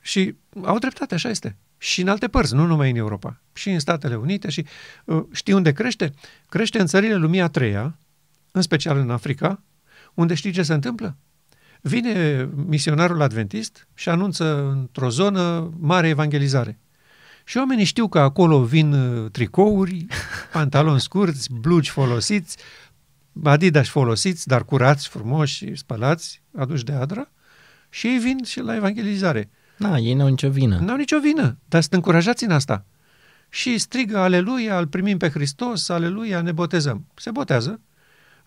Speaker 1: Și au dreptate, așa este. Și în alte părți, nu numai în Europa, și în Statele Unite. Și uh, știi unde crește? Crește în țările lumii a treia, în special în Africa, unde știi ce se întâmplă? Vine misionarul adventist și anunță într-o zonă mare evangelizare. Și oamenii știu că acolo vin uh, tricouri, <laughs> pantaloni scurți, blugi folosiți, adidași folosiți, dar curați, frumoși, spălați, aduși de adra. Și ei vin și la evangelizare. Da, ei n-au nicio vină. N-au nicio vină, dar sunt încurajați în asta. Și strigă, aleluia, îl primim pe Hristos, aleluia, ne botezăm. Se botează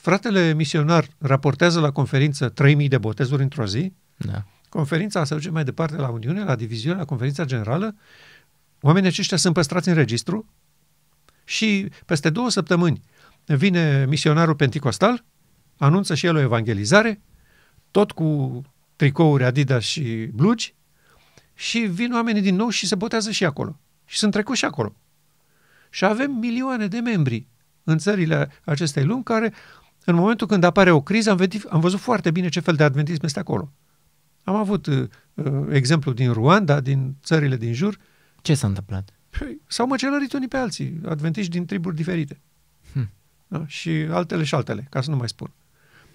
Speaker 1: Fratele misionar raportează la conferință 3.000 de botezuri într-o zi. Da. Conferința se duce mai departe la Uniune, la diviziune, la conferința generală. Oamenii aceștia sunt păstrați în registru și peste două săptămâni vine misionarul penticostal, anunță și el o evangelizare, tot cu tricouri Adidas și blugi, și vin oamenii din nou și se botează și acolo. Și sunt trecuți și acolo. Și avem milioane de membri în țările acestei lumi care în momentul când apare o criză, am, vedit, am văzut foarte bine ce fel de adventism este acolo. Am avut uh, uh exemplu din Ruanda, din țările din jur. Ce s-a întâmplat? Păi, s-au măcelărit unii pe alții, adventiști din triburi diferite. Hm. Da? Și altele și altele, ca să nu mai spun.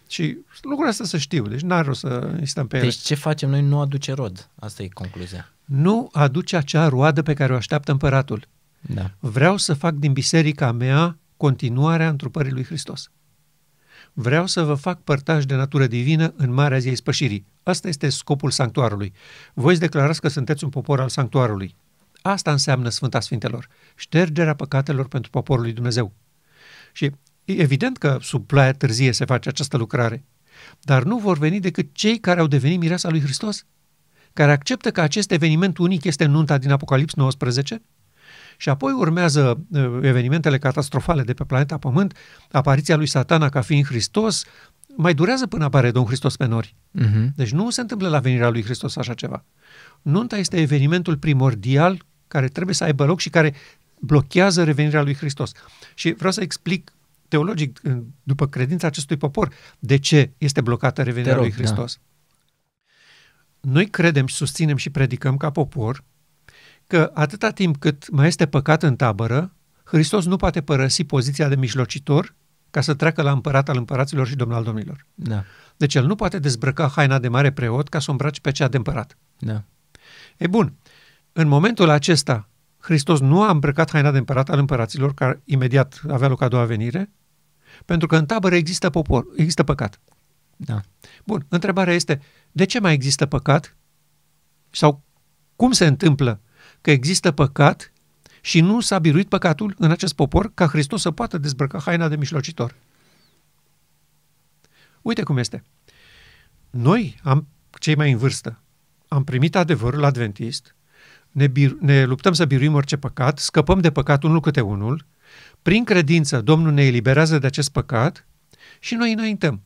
Speaker 1: Și lucrurile astea să știu, deci n ar rost să insistăm pe ele. Deci ce facem noi nu aduce rod,
Speaker 2: asta e concluzia.
Speaker 1: Nu aduce acea roadă pe care o așteaptă împăratul. Da. Vreau să fac din biserica mea continuarea întrupării lui Hristos vreau să vă fac părtaș de natură divină în marea zi spășirii. Asta este scopul sanctuarului. Voi declarați că sunteți un popor al sanctuarului. Asta înseamnă Sfânta Sfintelor, ștergerea păcatelor pentru poporul lui Dumnezeu. Și evident că sub ploaia târzie se face această lucrare, dar nu vor veni decât cei care au devenit mireasa lui Hristos, care acceptă că acest eveniment unic este nunta din Apocalips 19 și apoi urmează uh, evenimentele catastrofale de pe planeta Pământ, apariția lui Satana ca fiind Hristos, mai durează până apare Domnul Hristos pe nori. Uh-huh. Mhm. Deci nu se întâmplă la venirea lui Hristos așa ceva. Nunta este evenimentul primordial care trebuie să aibă loc și care blochează revenirea lui Hristos. Și vreau să explic teologic, uh, după credința acestui popor, de ce este blocată revenirea rog, lui da. Hristos. Da. Noi credem și susținem și predicăm ca popor că atâta timp cât mai este păcat în tabără, Hristos nu poate părăsi poziția de mijlocitor ca să treacă la împărat al împăraților și domn al domnilor. Da. Deci el nu poate dezbrăca haina de mare preot ca să o îmbraci pe cea de împărat. Da. E bun, în momentul acesta, Hristos nu a îmbrăcat haina de împărat al împăraților, care imediat avea loc a doua venire, pentru că în tabără există popor, există păcat. Da. Bun, întrebarea este, de ce mai există păcat? Sau cum se întâmplă că există păcat și nu s-a biruit păcatul în acest popor ca Hristos să poată dezbrăca haina de mijlocitor. Uite cum este. Noi, am, cei mai în vârstă, am primit adevărul adventist, ne, bir, ne luptăm să biruim orice păcat, scăpăm de păcat unul câte unul, prin credință Domnul ne eliberează de acest păcat și noi înaintăm.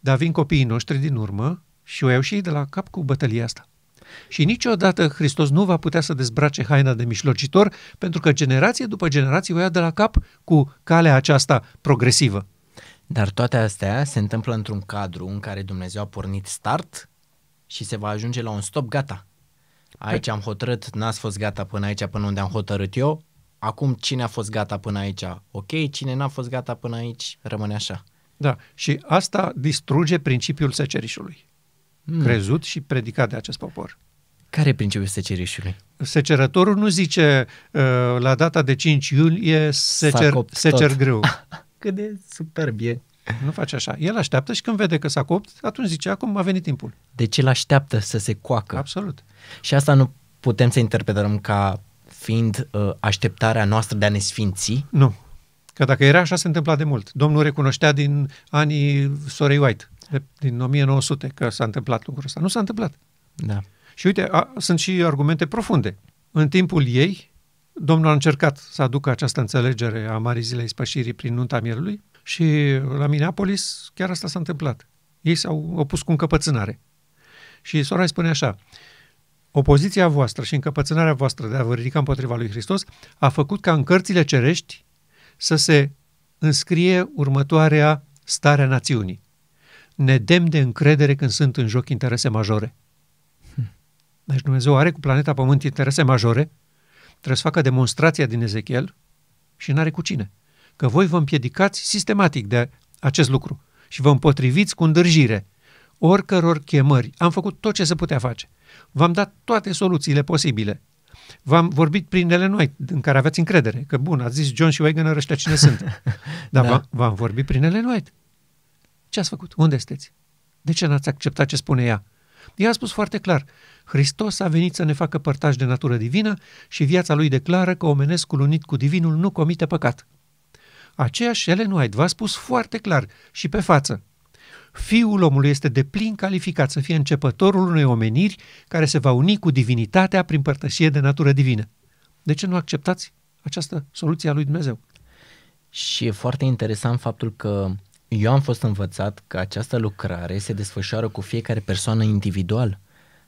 Speaker 1: Dar vin copiii noștri din urmă și o iau și ei de la cap cu bătălia asta. Și niciodată Hristos nu va putea să dezbrace haina de mișlocitor,
Speaker 2: pentru că generație după generație o ia de la cap cu calea aceasta progresivă. Dar toate astea se întâmplă într-un cadru în care Dumnezeu a pornit start și se va ajunge la un stop, gata. Aici am hotărât, n-ați fost gata până aici, până unde am hotărât eu. Acum cine a fost gata până aici? Ok, cine n-a fost gata până aici, rămâne așa.
Speaker 1: Da, și asta distruge principiul secerișului mm. crezut și predicat de acest popor.
Speaker 2: Care e principiul secerișului?
Speaker 1: Secerătorul nu zice uh, la data de 5 iulie secer, secer greu. <laughs> Cât de superb
Speaker 2: e. Nu face așa. El așteaptă și când vede că s-a copt, atunci zice, acum a venit timpul. Deci el așteaptă să se coacă. Absolut. Și asta nu putem să interpretăm ca fiind uh, așteptarea noastră de a ne sfinți? Nu.
Speaker 1: Că dacă era așa, se întâmpla de mult. Domnul recunoștea din anii Sorei White din 1900 că s-a întâmplat lucrul ăsta. Nu s-a întâmplat. Da. Și uite, a, sunt și argumente profunde. În timpul ei, Domnul a încercat să aducă această înțelegere a Marii Zilei Spășirii prin nunta mielului și la Minneapolis chiar asta s-a întâmplat. Ei s-au opus cu încăpățânare. Și sora îi spune așa, opoziția voastră și încăpățânarea voastră de a vă ridica împotriva lui Hristos a făcut ca în cărțile cerești să se înscrie următoarea stare a națiunii nedemn de încredere când sunt în joc interese majore. Deci Dumnezeu are cu planeta Pământ interese majore, trebuie să facă demonstrația din Ezechiel și n-are cu cine. Că voi vă împiedicați sistematic de acest lucru și vă împotriviți cu îndârjire oricăror chemări. Am făcut tot ce se putea face. V-am dat toate soluțiile posibile. V-am vorbit prin ele noi, în care aveți încredere. Că bun, ați zis John și Wagner ăștia cine sunt. <laughs> Dar da. v-am vorbit prin ele noi. Ce ați făcut? Unde sunteți? De ce n-ați acceptat ce spune ea? Ea a spus foarte clar, Hristos a venit să ne facă părtași de natură divină și viața lui declară că omenescul unit cu divinul nu comite păcat. Aceeași Ellen White v-a spus foarte clar și pe față. Fiul omului este de plin calificat să fie începătorul unei omeniri care se va uni cu divinitatea prin părtășie de natură divină. De ce nu acceptați
Speaker 2: această soluție a lui Dumnezeu? Și e foarte interesant faptul că eu am fost învățat că această lucrare se desfășoară cu fiecare persoană individual,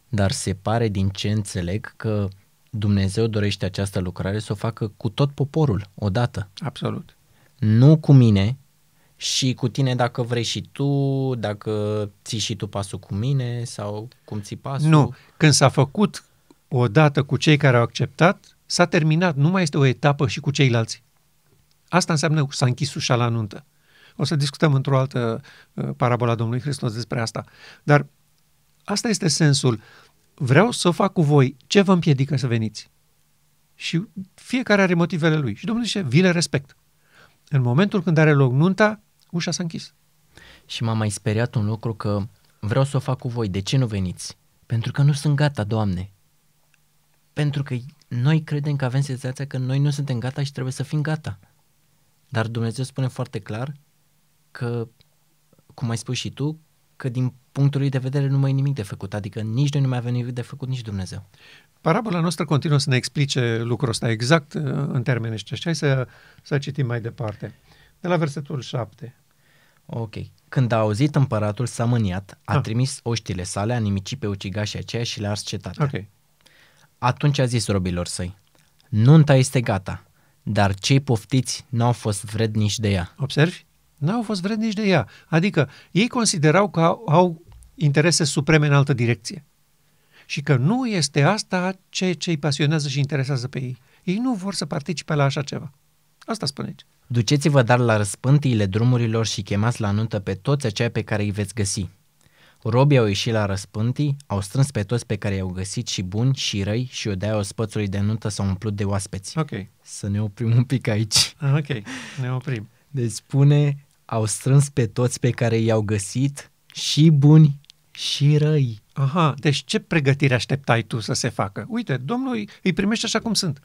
Speaker 2: dar se pare din ce înțeleg că Dumnezeu dorește această lucrare să o facă cu tot poporul odată. Absolut. Nu cu mine și cu tine dacă vrei și tu, dacă ții și tu pasul cu mine sau cum ții pasul. Nu,
Speaker 1: când s-a făcut odată cu cei care au acceptat, s-a terminat, nu mai este o etapă și cu ceilalți. Asta înseamnă s-a închis ușa la nuntă. O să discutăm într-o altă uh, parabola Domnului Hristos despre asta. Dar asta este sensul. Vreau să fac cu voi ce vă împiedică să veniți. Și fiecare are motivele lui. Și Domnul zice, vi le respect. În momentul când are loc nunta, ușa s-a
Speaker 2: închis. Și m-a mai speriat un lucru că vreau să o fac cu voi, de ce nu veniți? Pentru că nu sunt gata, Doamne. Pentru că noi credem că avem senzația că noi nu suntem gata și trebuie să fim gata. Dar Dumnezeu spune foarte clar că, cum ai spus și tu, că din punctul lui de vedere nu mai e nimic de făcut, adică nici noi nu mai avem nimic de făcut, nici Dumnezeu.
Speaker 1: Parabola noastră continuă să ne explice lucrul ăsta exact uh, în termeni ăștia și hai să, să citim mai departe. De la versetul 7.
Speaker 2: Ok. Când a auzit împăratul s-a mâniat, a ah. trimis oștile sale, a nimicit pe ucigașii aceia și le-a ars cetatea. Okay. Atunci a zis robilor săi, nunta este gata, dar cei poftiți n-au fost vrednici de ea. Observi? n-au fost
Speaker 1: vrednici de ea. Adică ei considerau că au, au interese supreme în altă direcție și că nu este asta ce, ce îi pasionează și interesează pe ei. Ei nu vor să participe la așa ceva. Asta spuneți.
Speaker 2: Duceți-vă dar la răspântiile drumurilor și chemați la nuntă pe toți aceia pe care îi veți găsi. Robii au ieșit la răspântii, au strâns pe toți pe care i-au găsit și buni și răi și o spățului de nuntă s-au umplut de oaspeți. Ok. Să ne oprim un pic aici. Ok, ne oprim. Deci spune au strâns pe toți pe care i-au găsit, și buni și răi. Aha, deci
Speaker 1: ce pregătire așteptai tu să se facă? Uite, Domnul îi primește așa cum sunt.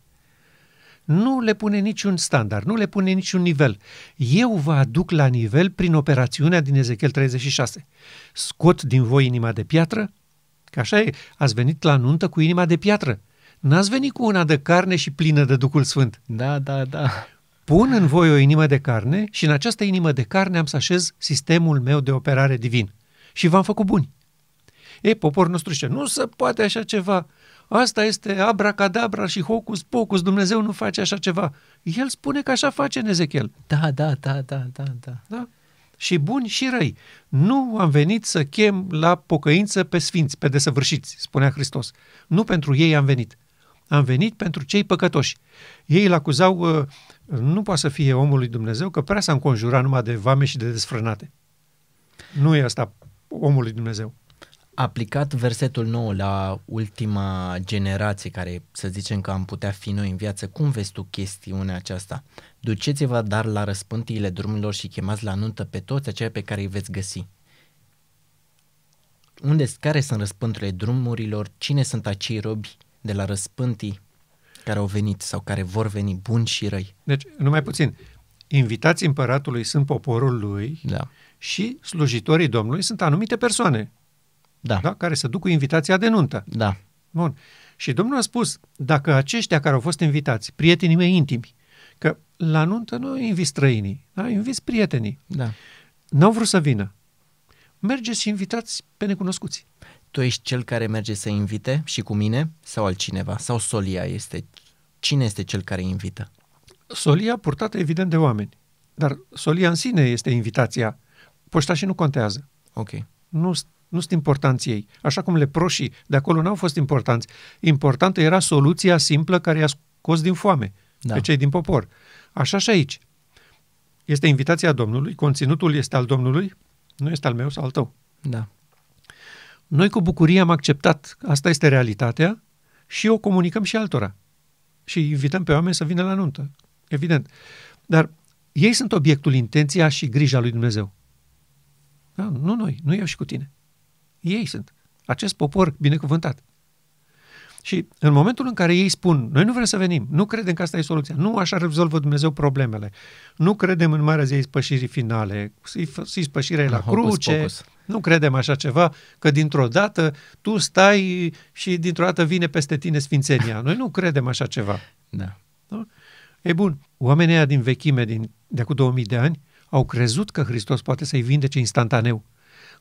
Speaker 1: Nu le pune niciun standard, nu le pune niciun nivel. Eu vă aduc la nivel prin operațiunea din Ezechiel 36. Scot din voi inima de piatră, că așa e, ați venit la nuntă cu inima de piatră. N-ați venit cu una de carne și plină de Duhul Sfânt. Da, da, da. Pun în voi o inimă de carne și în această inimă de carne am să așez sistemul meu de operare divin. Și v-am făcut buni. E, poporul nostru zice, nu se poate așa ceva. Asta este abracadabra și hocus pocus, Dumnezeu nu face așa ceva. El spune că așa face în Ezechiel.
Speaker 2: Da, da, da, da, da, da.
Speaker 1: da? Și buni și răi. Nu am venit să chem la pocăință pe sfinți, pe desăvârșiți, spunea Hristos. Nu pentru ei am venit. Am venit pentru cei păcătoși. Ei îl acuzau uh, nu poate să fie omul lui Dumnezeu, că prea s-a înconjurat numai de vame și de desfrânate. Nu e asta omul lui Dumnezeu.
Speaker 2: Aplicat versetul nou la ultima generație, care să zicem că am putea fi noi în viață, cum vezi tu chestiunea aceasta? Duceți-vă dar la răspântiile drumurilor și chemați la nuntă pe toți aceia pe care îi veți găsi. Unde, care sunt răspânturile drumurilor? Cine sunt acei robi de la răspântii care au venit sau care vor veni, buni și răi.
Speaker 1: Deci, numai puțin, invitații împăratului sunt poporul lui da. și slujitorii Domnului sunt anumite persoane da. Da? care se duc cu invitația de nuntă. Da. Bun. Și Domnul a spus, dacă aceștia care au fost invitați, prietenii mei intimi, că la nuntă nu invit străinii, da? invit prietenii. Da.
Speaker 2: N-au vrut să vină.
Speaker 1: Mergeți și invitați pe necunoscuți.
Speaker 2: Tu ești cel care merge să invite și cu mine sau altcineva? Sau Solia este Cine este cel care invită? Solia purtată evident de oameni, dar solia în sine este invitația.
Speaker 1: Poștașii nu contează. Ok. Nu, nu sunt importanți ei. Așa cum leproșii de acolo n-au fost importanți. Importantă era soluția simplă care i-a scos din foame da. pe cei din popor. Așa și aici. Este invitația Domnului, conținutul este al Domnului, nu este al meu sau al tău. Da. Noi cu bucurie am acceptat, asta este realitatea, și o comunicăm și altora și invităm pe oameni să vină la nuntă. Evident. Dar ei sunt obiectul, intenția și grija lui Dumnezeu. Da? Nu noi, nu eu și cu tine. Ei sunt. Acest popor binecuvântat. Și în momentul în care ei spun, noi nu vrem să venim, nu credem că asta e soluția, nu așa rezolvă Dumnezeu problemele, nu credem în marea Zei spășirii finale, spășirea la cruce, hocus, pocus. Nu credem așa ceva, că dintr-o dată tu stai și dintr-o dată vine peste tine sfințenia. Noi nu credem așa ceva.
Speaker 2: Da. da?
Speaker 1: E bun, oamenii din vechime, din, de cu 2000 de ani, au crezut că Hristos poate să-i vindece instantaneu.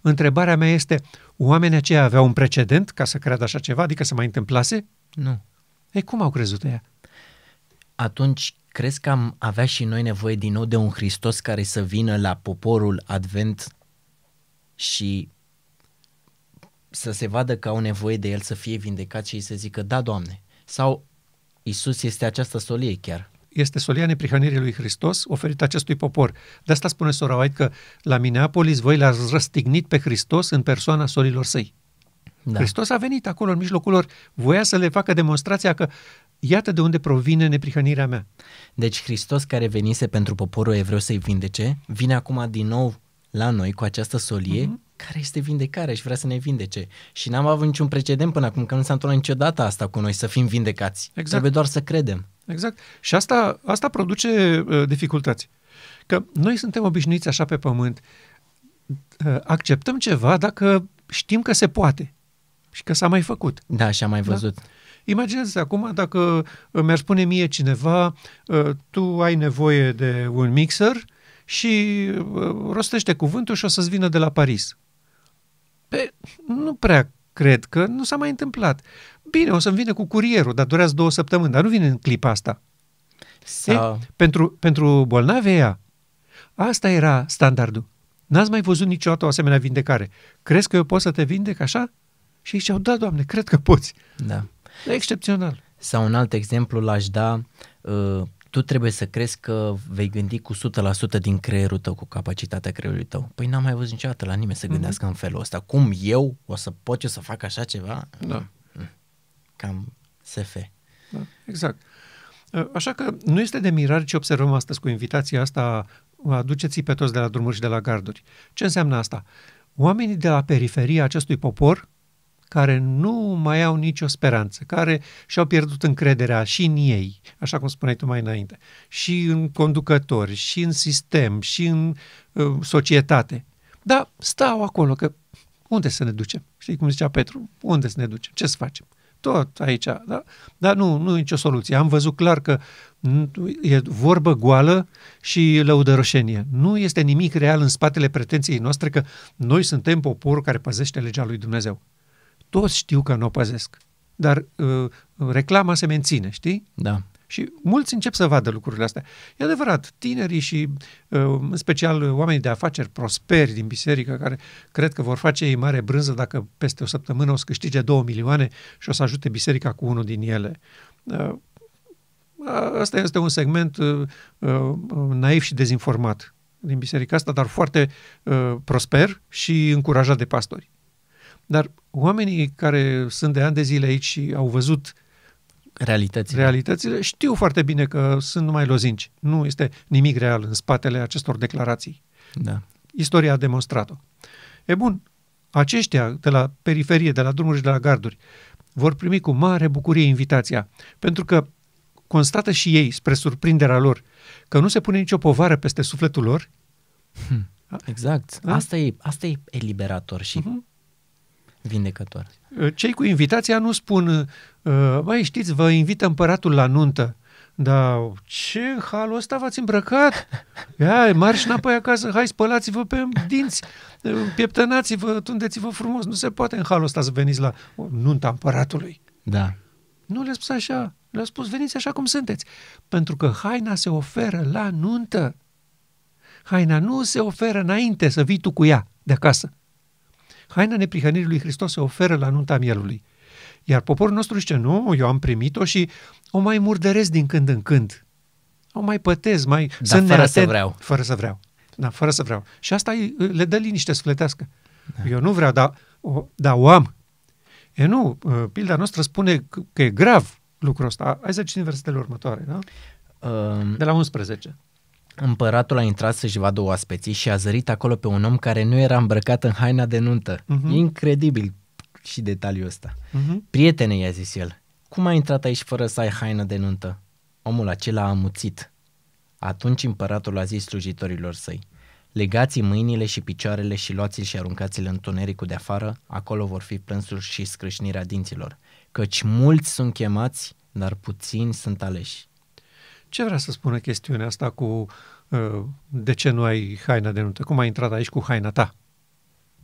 Speaker 1: Întrebarea mea este, oamenii aceia aveau un precedent ca să
Speaker 2: creadă așa ceva, adică să mai întâmplase? Nu. Ei, cum au crezut ea? Atunci, crezi că am avea și noi nevoie din nou de un Hristos care să vină la poporul Advent și să se vadă că au nevoie de el să fie vindecat și să zică, da, Doamne, sau Isus este această solie chiar.
Speaker 1: Este solia neprihănirii lui Hristos oferită acestui popor. De asta spune sora White că la Minneapolis voi l-ați răstignit pe Hristos în persoana solilor săi. Da. Hristos a venit
Speaker 2: acolo în mijlocul lor, voia să le facă demonstrația că iată de unde provine neprihănirea mea. Deci Hristos care venise pentru poporul evreu să-i vindece, vine acum din nou la noi cu această solie uh-huh. care este vindecare și vrea să ne vindece. Și n-am avut niciun precedent până acum, că nu s-a întâmplat niciodată asta cu noi, să fim vindecați. Exact. Trebuie doar să credem. Exact. Și asta, asta produce uh, dificultăți. Că noi suntem obișnuiți așa pe pământ.
Speaker 1: Uh, acceptăm ceva dacă știm că se poate și că s-a mai făcut. Da, și am mai da? văzut. Da? Imaginează-ți acum dacă uh, mi-ar spune mie cineva, uh, tu ai nevoie de un mixer și uh, rostește cuvântul și o să-ți vină de la Paris. Pe, nu prea cred că nu s-a mai întâmplat. Bine, o să-mi vină cu curierul, dar durează două săptămâni, dar nu vine în clipa asta. Sau... E, pentru, pentru bolnavea, asta era standardul. N-ați mai văzut niciodată o asemenea vindecare. Crezi că eu pot să te vindec așa? Și au da, Doamne, cred că poți. Da. E excepțional.
Speaker 2: Sau un alt exemplu l-aș da uh, tu trebuie să crezi că vei gândi cu 100% din creierul tău, cu capacitatea creierului tău. Păi n-am mai văzut niciodată la nimeni să mhm. gândească mm-hmm. în felul ăsta. Cum eu o să pot eu să fac așa ceva? Da. Mm. Cam SF.
Speaker 1: Da, exact. Ă, așa că nu este de mirare ce observăm astăzi cu invitația asta, aduceți pe toți de la drumuri și de la garduri. Ce înseamnă asta? Oamenii de la periferia acestui popor care nu mai au nicio speranță, care și-au pierdut încrederea și în ei, așa cum spuneai tu mai înainte, și în conducători, și în sistem, și în uh, societate. Dar stau acolo, că unde să ne ducem? Știi cum zicea Petru? Unde să ne ducem? Ce să facem? Tot aici, da? Dar nu, nu e nicio soluție. Am văzut clar că e vorbă goală și lăudăroșenie. Nu este nimic real în spatele pretenției noastre că noi suntem poporul care păzește legea lui Dumnezeu toți știu că nu o păzesc, dar uh, reclama se menține, știi? Da. Și mulți încep să vadă lucrurile astea. E adevărat, tinerii și uh, în special oamenii de afaceri prosperi din biserică, care cred că vor face ei mare brânză dacă peste o săptămână o să câștige două milioane și o să ajute biserica cu unul din ele. Uh, asta este un segment uh, naiv și dezinformat din biserica asta, dar foarte prosper și încurajat de pastori. Dar oamenii care sunt de ani de zile aici și au văzut realitățile. realitățile știu foarte bine că sunt numai lozinci. Nu este nimic real în spatele acestor declarații. Da. Istoria a demonstrat-o. E bun, aceștia de la periferie, de la drumuri și de la garduri, vor primi cu mare bucurie invitația, pentru că constată și ei, spre surprinderea lor, că nu se pune nicio povară peste sufletul lor. Hm.
Speaker 2: Exact. Da? Asta, e, asta e eliberator și uh-huh vindecător. Ă,
Speaker 1: cei cu invitația nu spun, ă, băi, știți, vă invită împăratul la nuntă. Da, ce halul ăsta v-ați îmbrăcat? Ia, marș înapoi acasă, hai, spălați-vă pe dinți, ă, pieptănați-vă, tundeți-vă frumos. Nu se poate în halul ăsta să veniți la nunta împăratului. Da. Nu le-a spus așa, le-a spus veniți așa cum sunteți. Pentru că haina se oferă la nuntă. Haina nu se oferă înainte să vii tu cu ea de acasă haina neprihănirii lui Hristos se oferă la nunta mielului. Iar poporul nostru zice, nu, eu am primit-o și o mai murdăresc din când în când. O mai pătez, mai da, sunt fără neatent, să vreau. Fără să vreau. Da, fără să vreau. Și asta le dă liniște sufletească. Da. Eu nu vreau, dar o, da, o am. E nu,
Speaker 2: uh, pilda noastră spune că e grav lucrul ăsta. Hai să citim versetele următoare, da? Um, De la 11. Împăratul a intrat să-și vadă oaspeții și a zărit acolo pe un om care nu era îmbrăcat în haina de nuntă. Uh-huh. incredibil și detaliul ăsta. Uh-huh. Prietene, i-a zis el, cum ai intrat aici fără să ai haină de nuntă? Omul acela a amuțit. Atunci împăratul a zis slujitorilor săi, legați mâinile și picioarele și luați-l și aruncați-l în tunericul de afară, acolo vor fi plânsul și scrâșnirea dinților, căci mulți sunt chemați, dar puțini sunt aleși.
Speaker 1: Ce vrea să spună chestiunea asta cu uh, de ce nu ai haina de nuntă? Cum ai intrat aici cu haina ta?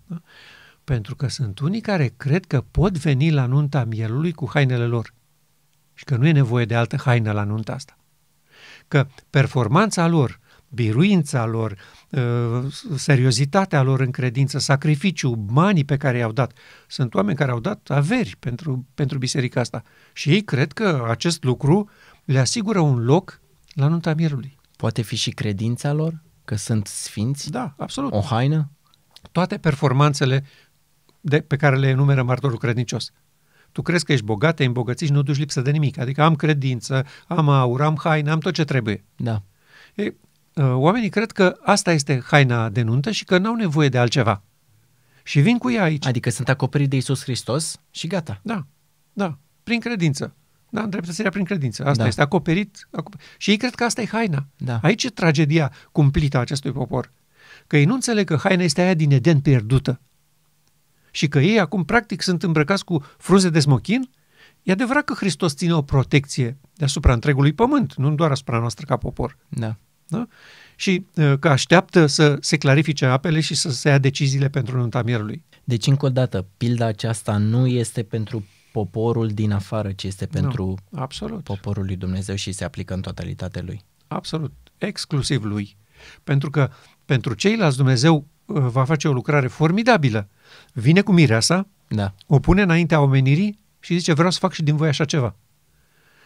Speaker 1: Da? Pentru că sunt unii care cred că pot veni la nunta mielului cu hainele lor și că nu e nevoie de altă haină la nunta asta. Că performanța lor, biruința lor, uh, seriozitatea lor în credință, sacrificiul, banii pe care i-au dat. Sunt oameni care au dat averi pentru, pentru biserica asta și ei cred că acest lucru le asigură un loc la nunta mirului. Poate fi și credința lor că sunt sfinți? Da, absolut. O haină? Toate performanțele de, pe care le enumeră martorul credincios. Tu crezi că ești bogat, te îmbogățit, și nu duci lipsă de nimic. Adică am credință, am aur, am haină, am tot ce trebuie. Da. E, ă, oamenii cred că asta este haina de nuntă și că n-au nevoie de altceva. Și vin cu ea aici. Adică sunt acoperiți de Isus Hristos și gata. Da, da, prin credință da, îndreptățirea prin credință. Asta da. este acoperit, acoperit. Și ei cred că asta e haina. Da. Aici e tragedia cumplită a acestui popor. Că ei nu înțeleg că haina este aia din Eden pierdută. Și că ei acum practic sunt îmbrăcați cu frunze de smochin. E adevărat că Hristos ține o protecție deasupra întregului pământ, nu doar asupra noastră ca popor. Da. Da? Și uh, că așteaptă să se clarifice apele și
Speaker 2: să se ia deciziile pentru nunta mierului. Deci, încă o dată, pilda aceasta nu este pentru poporul din afară, ci este pentru nu, absolut. poporul lui Dumnezeu și se aplică în totalitate lui. Absolut, exclusiv lui. Pentru că pentru ceilalți Dumnezeu
Speaker 1: uh, va face o lucrare formidabilă. Vine cu mireasa, da. o pune înaintea omenirii și zice vreau să fac și din voi așa ceva.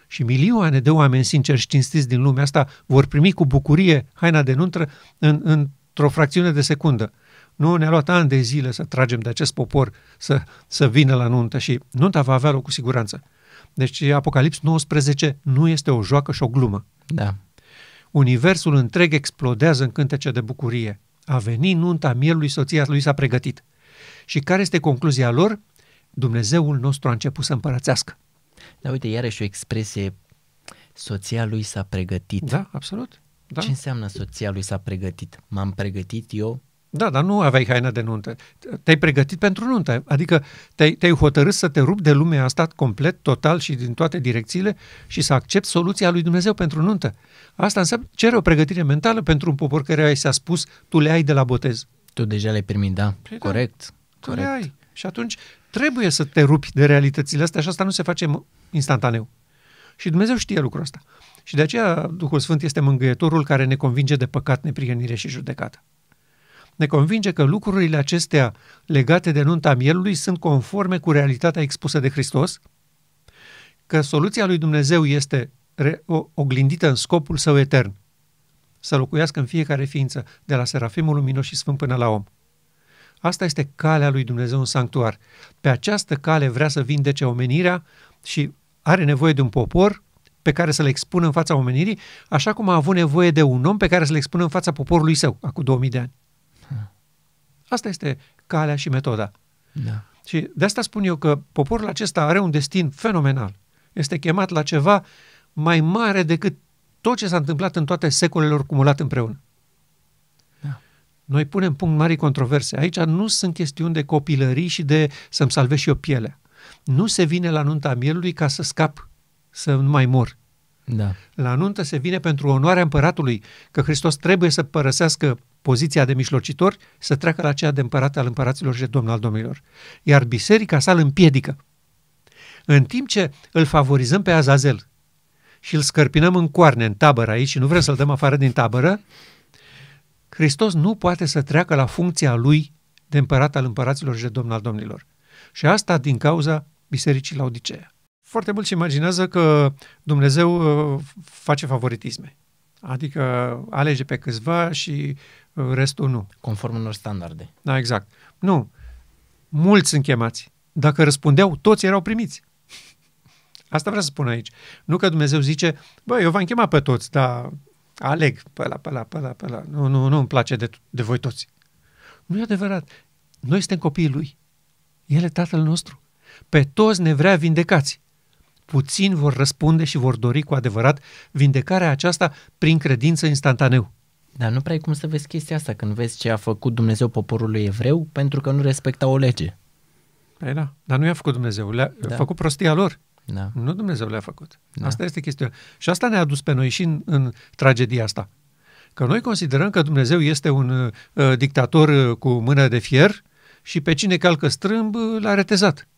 Speaker 1: Și milioane de oameni sinceri și cinstiți din lumea asta vor primi cu bucurie haina de nuntră în, într-o fracțiune de secundă. Nu, ne-a luat ani de zile să tragem de acest popor să, să vină la nuntă și nunta va avea loc cu siguranță. Deci Apocalips 19 nu este o joacă și o glumă. Da. Universul întreg explodează în cântece de bucurie. A venit nunta mielului, soția lui s-a pregătit. Și care este concluzia lor? Dumnezeul nostru a
Speaker 2: început să împărățească. Da, uite, iarăși o expresie, soția lui s-a pregătit. Da, absolut. Da. Ce înseamnă soția lui s-a pregătit? M-am pregătit eu da, dar
Speaker 1: nu aveai haina de nuntă. Te-ai pregătit pentru nuntă. Adică te-ai, te hotărât să te rup de lumea asta complet, total și din toate direcțiile și să accepti soluția lui Dumnezeu pentru nuntă. Asta înseamnă cere o pregătire mentală pentru un popor care ai s-a spus tu le ai de la botez. Tu deja le-ai primit, da. Păi corect. Da, corect. le ai. Și atunci trebuie să te rupi de realitățile astea și asta nu se face instantaneu. Și Dumnezeu știe lucrul ăsta. Și de aceea Duhul Sfânt este mângâietorul care ne convinge de păcat, neprihănire și judecată ne convinge că lucrurile acestea legate de nunta mielului sunt conforme cu realitatea expusă de Hristos, că soluția lui Dumnezeu este oglindită în scopul său etern, să locuiască în fiecare ființă, de la Serafimul Luminos și Sfânt până la om. Asta este calea lui Dumnezeu în sanctuar. Pe această cale vrea să vindece omenirea și are nevoie de un popor pe care să-l expună în fața omenirii, așa cum a avut nevoie de un om pe care să-l expună în fața poporului său, acum 2000 de ani. Asta este calea și metoda. Da. Și de asta spun eu că poporul acesta are un destin fenomenal. Este chemat la ceva mai mare decât tot ce s-a întâmplat în toate secolelor cumulat împreună. Da. Noi punem punct mari controverse. Aici nu sunt chestiuni de copilării și de să-mi salvez și eu pielea. Nu se vine la nunta mielului ca să scap, să nu mai mor. Da. La nuntă se vine pentru onoarea împăratului, că Hristos trebuie să părăsească poziția de mijlocitor să treacă la cea de împărat al împăraților și de domn al domnilor. Iar biserica sa îl împiedică. În timp ce îl favorizăm pe Azazel și îl scărpinăm în coarne, în tabără aici și nu vrem să-l dăm afară din tabără, Hristos nu poate să treacă la funcția lui de împărat al împăraților și de domn al domnilor. Și asta din cauza bisericii la Odiceea. Foarte mulți imaginează că Dumnezeu uh, face favoritisme. Adică alege pe câțiva și restul nu. Conform unor standarde. Da, exact. Nu. Mulți sunt chemați. Dacă răspundeau, toți erau primiți. Asta vreau să spun aici. Nu că Dumnezeu zice, bă, eu v-am chemat pe toți, dar aleg pe ăla, pe ăla, pe ăla, pe ăla. Nu, nu, nu îmi place de, de voi toți. Nu e adevărat. Noi suntem copiii Lui. El e Tatăl nostru. Pe toți ne vrea vindecați. Puțini vor răspunde și vor dori cu adevărat vindecarea aceasta
Speaker 2: prin credință instantaneu. Dar nu prea ai cum să vezi chestia asta când vezi ce a făcut Dumnezeu poporului evreu pentru că nu respecta o lege.
Speaker 1: Păi da, dar nu i-a făcut Dumnezeu, le-a da. făcut prostia lor. Da. Nu Dumnezeu le-a făcut. Da. Asta este chestia. Și asta ne-a dus pe noi și în, în tragedia asta. Că noi considerăm că Dumnezeu este un uh, dictator uh, cu mână de fier și pe cine calcă strâmb uh, l-a retezat.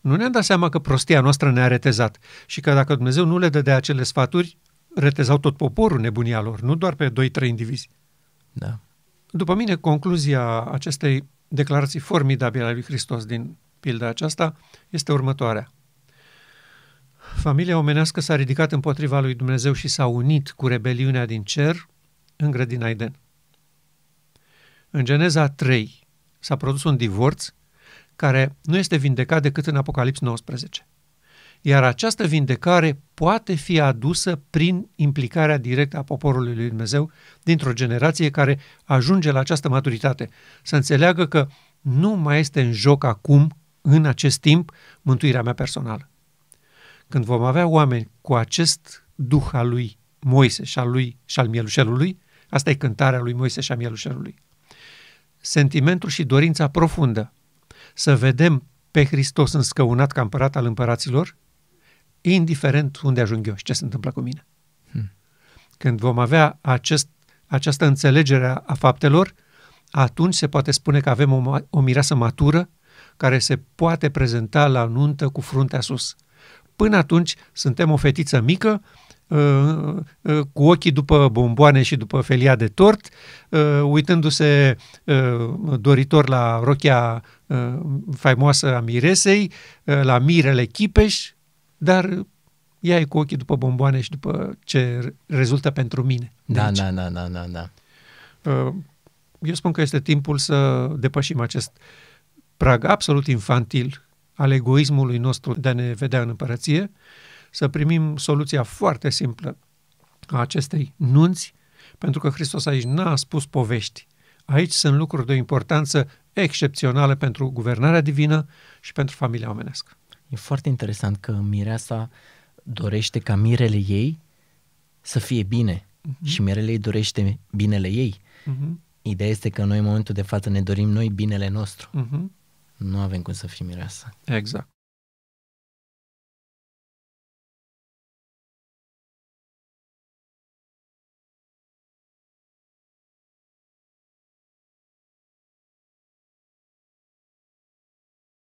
Speaker 1: Nu ne-am dat seama că prostia noastră ne-a retezat și că dacă Dumnezeu nu le dădea acele sfaturi, retezau tot poporul nebunia lor, nu doar pe 2-3 indivizi. Da. După mine, concluzia acestei declarații formidabile a lui Hristos din pilda aceasta este următoarea. Familia omenească s-a ridicat împotriva lui Dumnezeu și s-a unit cu rebeliunea din cer în grădina Eden. În Geneza 3 s-a produs un divorț care nu este vindecat decât în Apocalips 19 iar această vindecare poate fi adusă prin implicarea directă a poporului lui Dumnezeu dintr-o generație care ajunge la această maturitate, să înțeleagă că nu mai este în joc acum, în acest timp, mântuirea mea personală. Când vom avea oameni cu acest duh al lui Moise și al lui și al mielușelului, asta e cântarea lui Moise și al mielușelului. Sentimentul și dorința profundă să vedem pe Hristos înscăunat ca împărat al împăraților, indiferent unde ajung eu și ce se întâmplă cu mine. Hmm. Când vom avea acest, această înțelegere a faptelor, atunci se poate spune că avem o, o mireasă matură care se poate prezenta la nuntă cu fruntea sus. Până atunci suntem o fetiță mică, uh, uh, uh, cu ochii după bomboane și după felia de tort, uitându-se doritor la rochia faimoasă a miresei, la mirele chipeși, dar ia cu ochii după bomboane și după ce rezultă pentru mine. Da, da,
Speaker 2: da, da, da, da,
Speaker 1: da. Eu spun că este timpul să depășim acest prag absolut infantil al egoismului nostru de a ne vedea în împărăție, să primim soluția foarte simplă a acestei nunți, pentru că Hristos aici n-a spus povești. Aici sunt lucruri de o importanță excepțională pentru guvernarea divină și pentru familia omenească. E foarte
Speaker 2: interesant că mireasa dorește ca mirele ei să fie bine uh-huh. și mirele ei dorește binele ei. Uh-huh. Ideea este că noi în momentul de față ne dorim noi binele nostru. Uh-huh. Nu avem cum să fim mireasa
Speaker 1: Exact.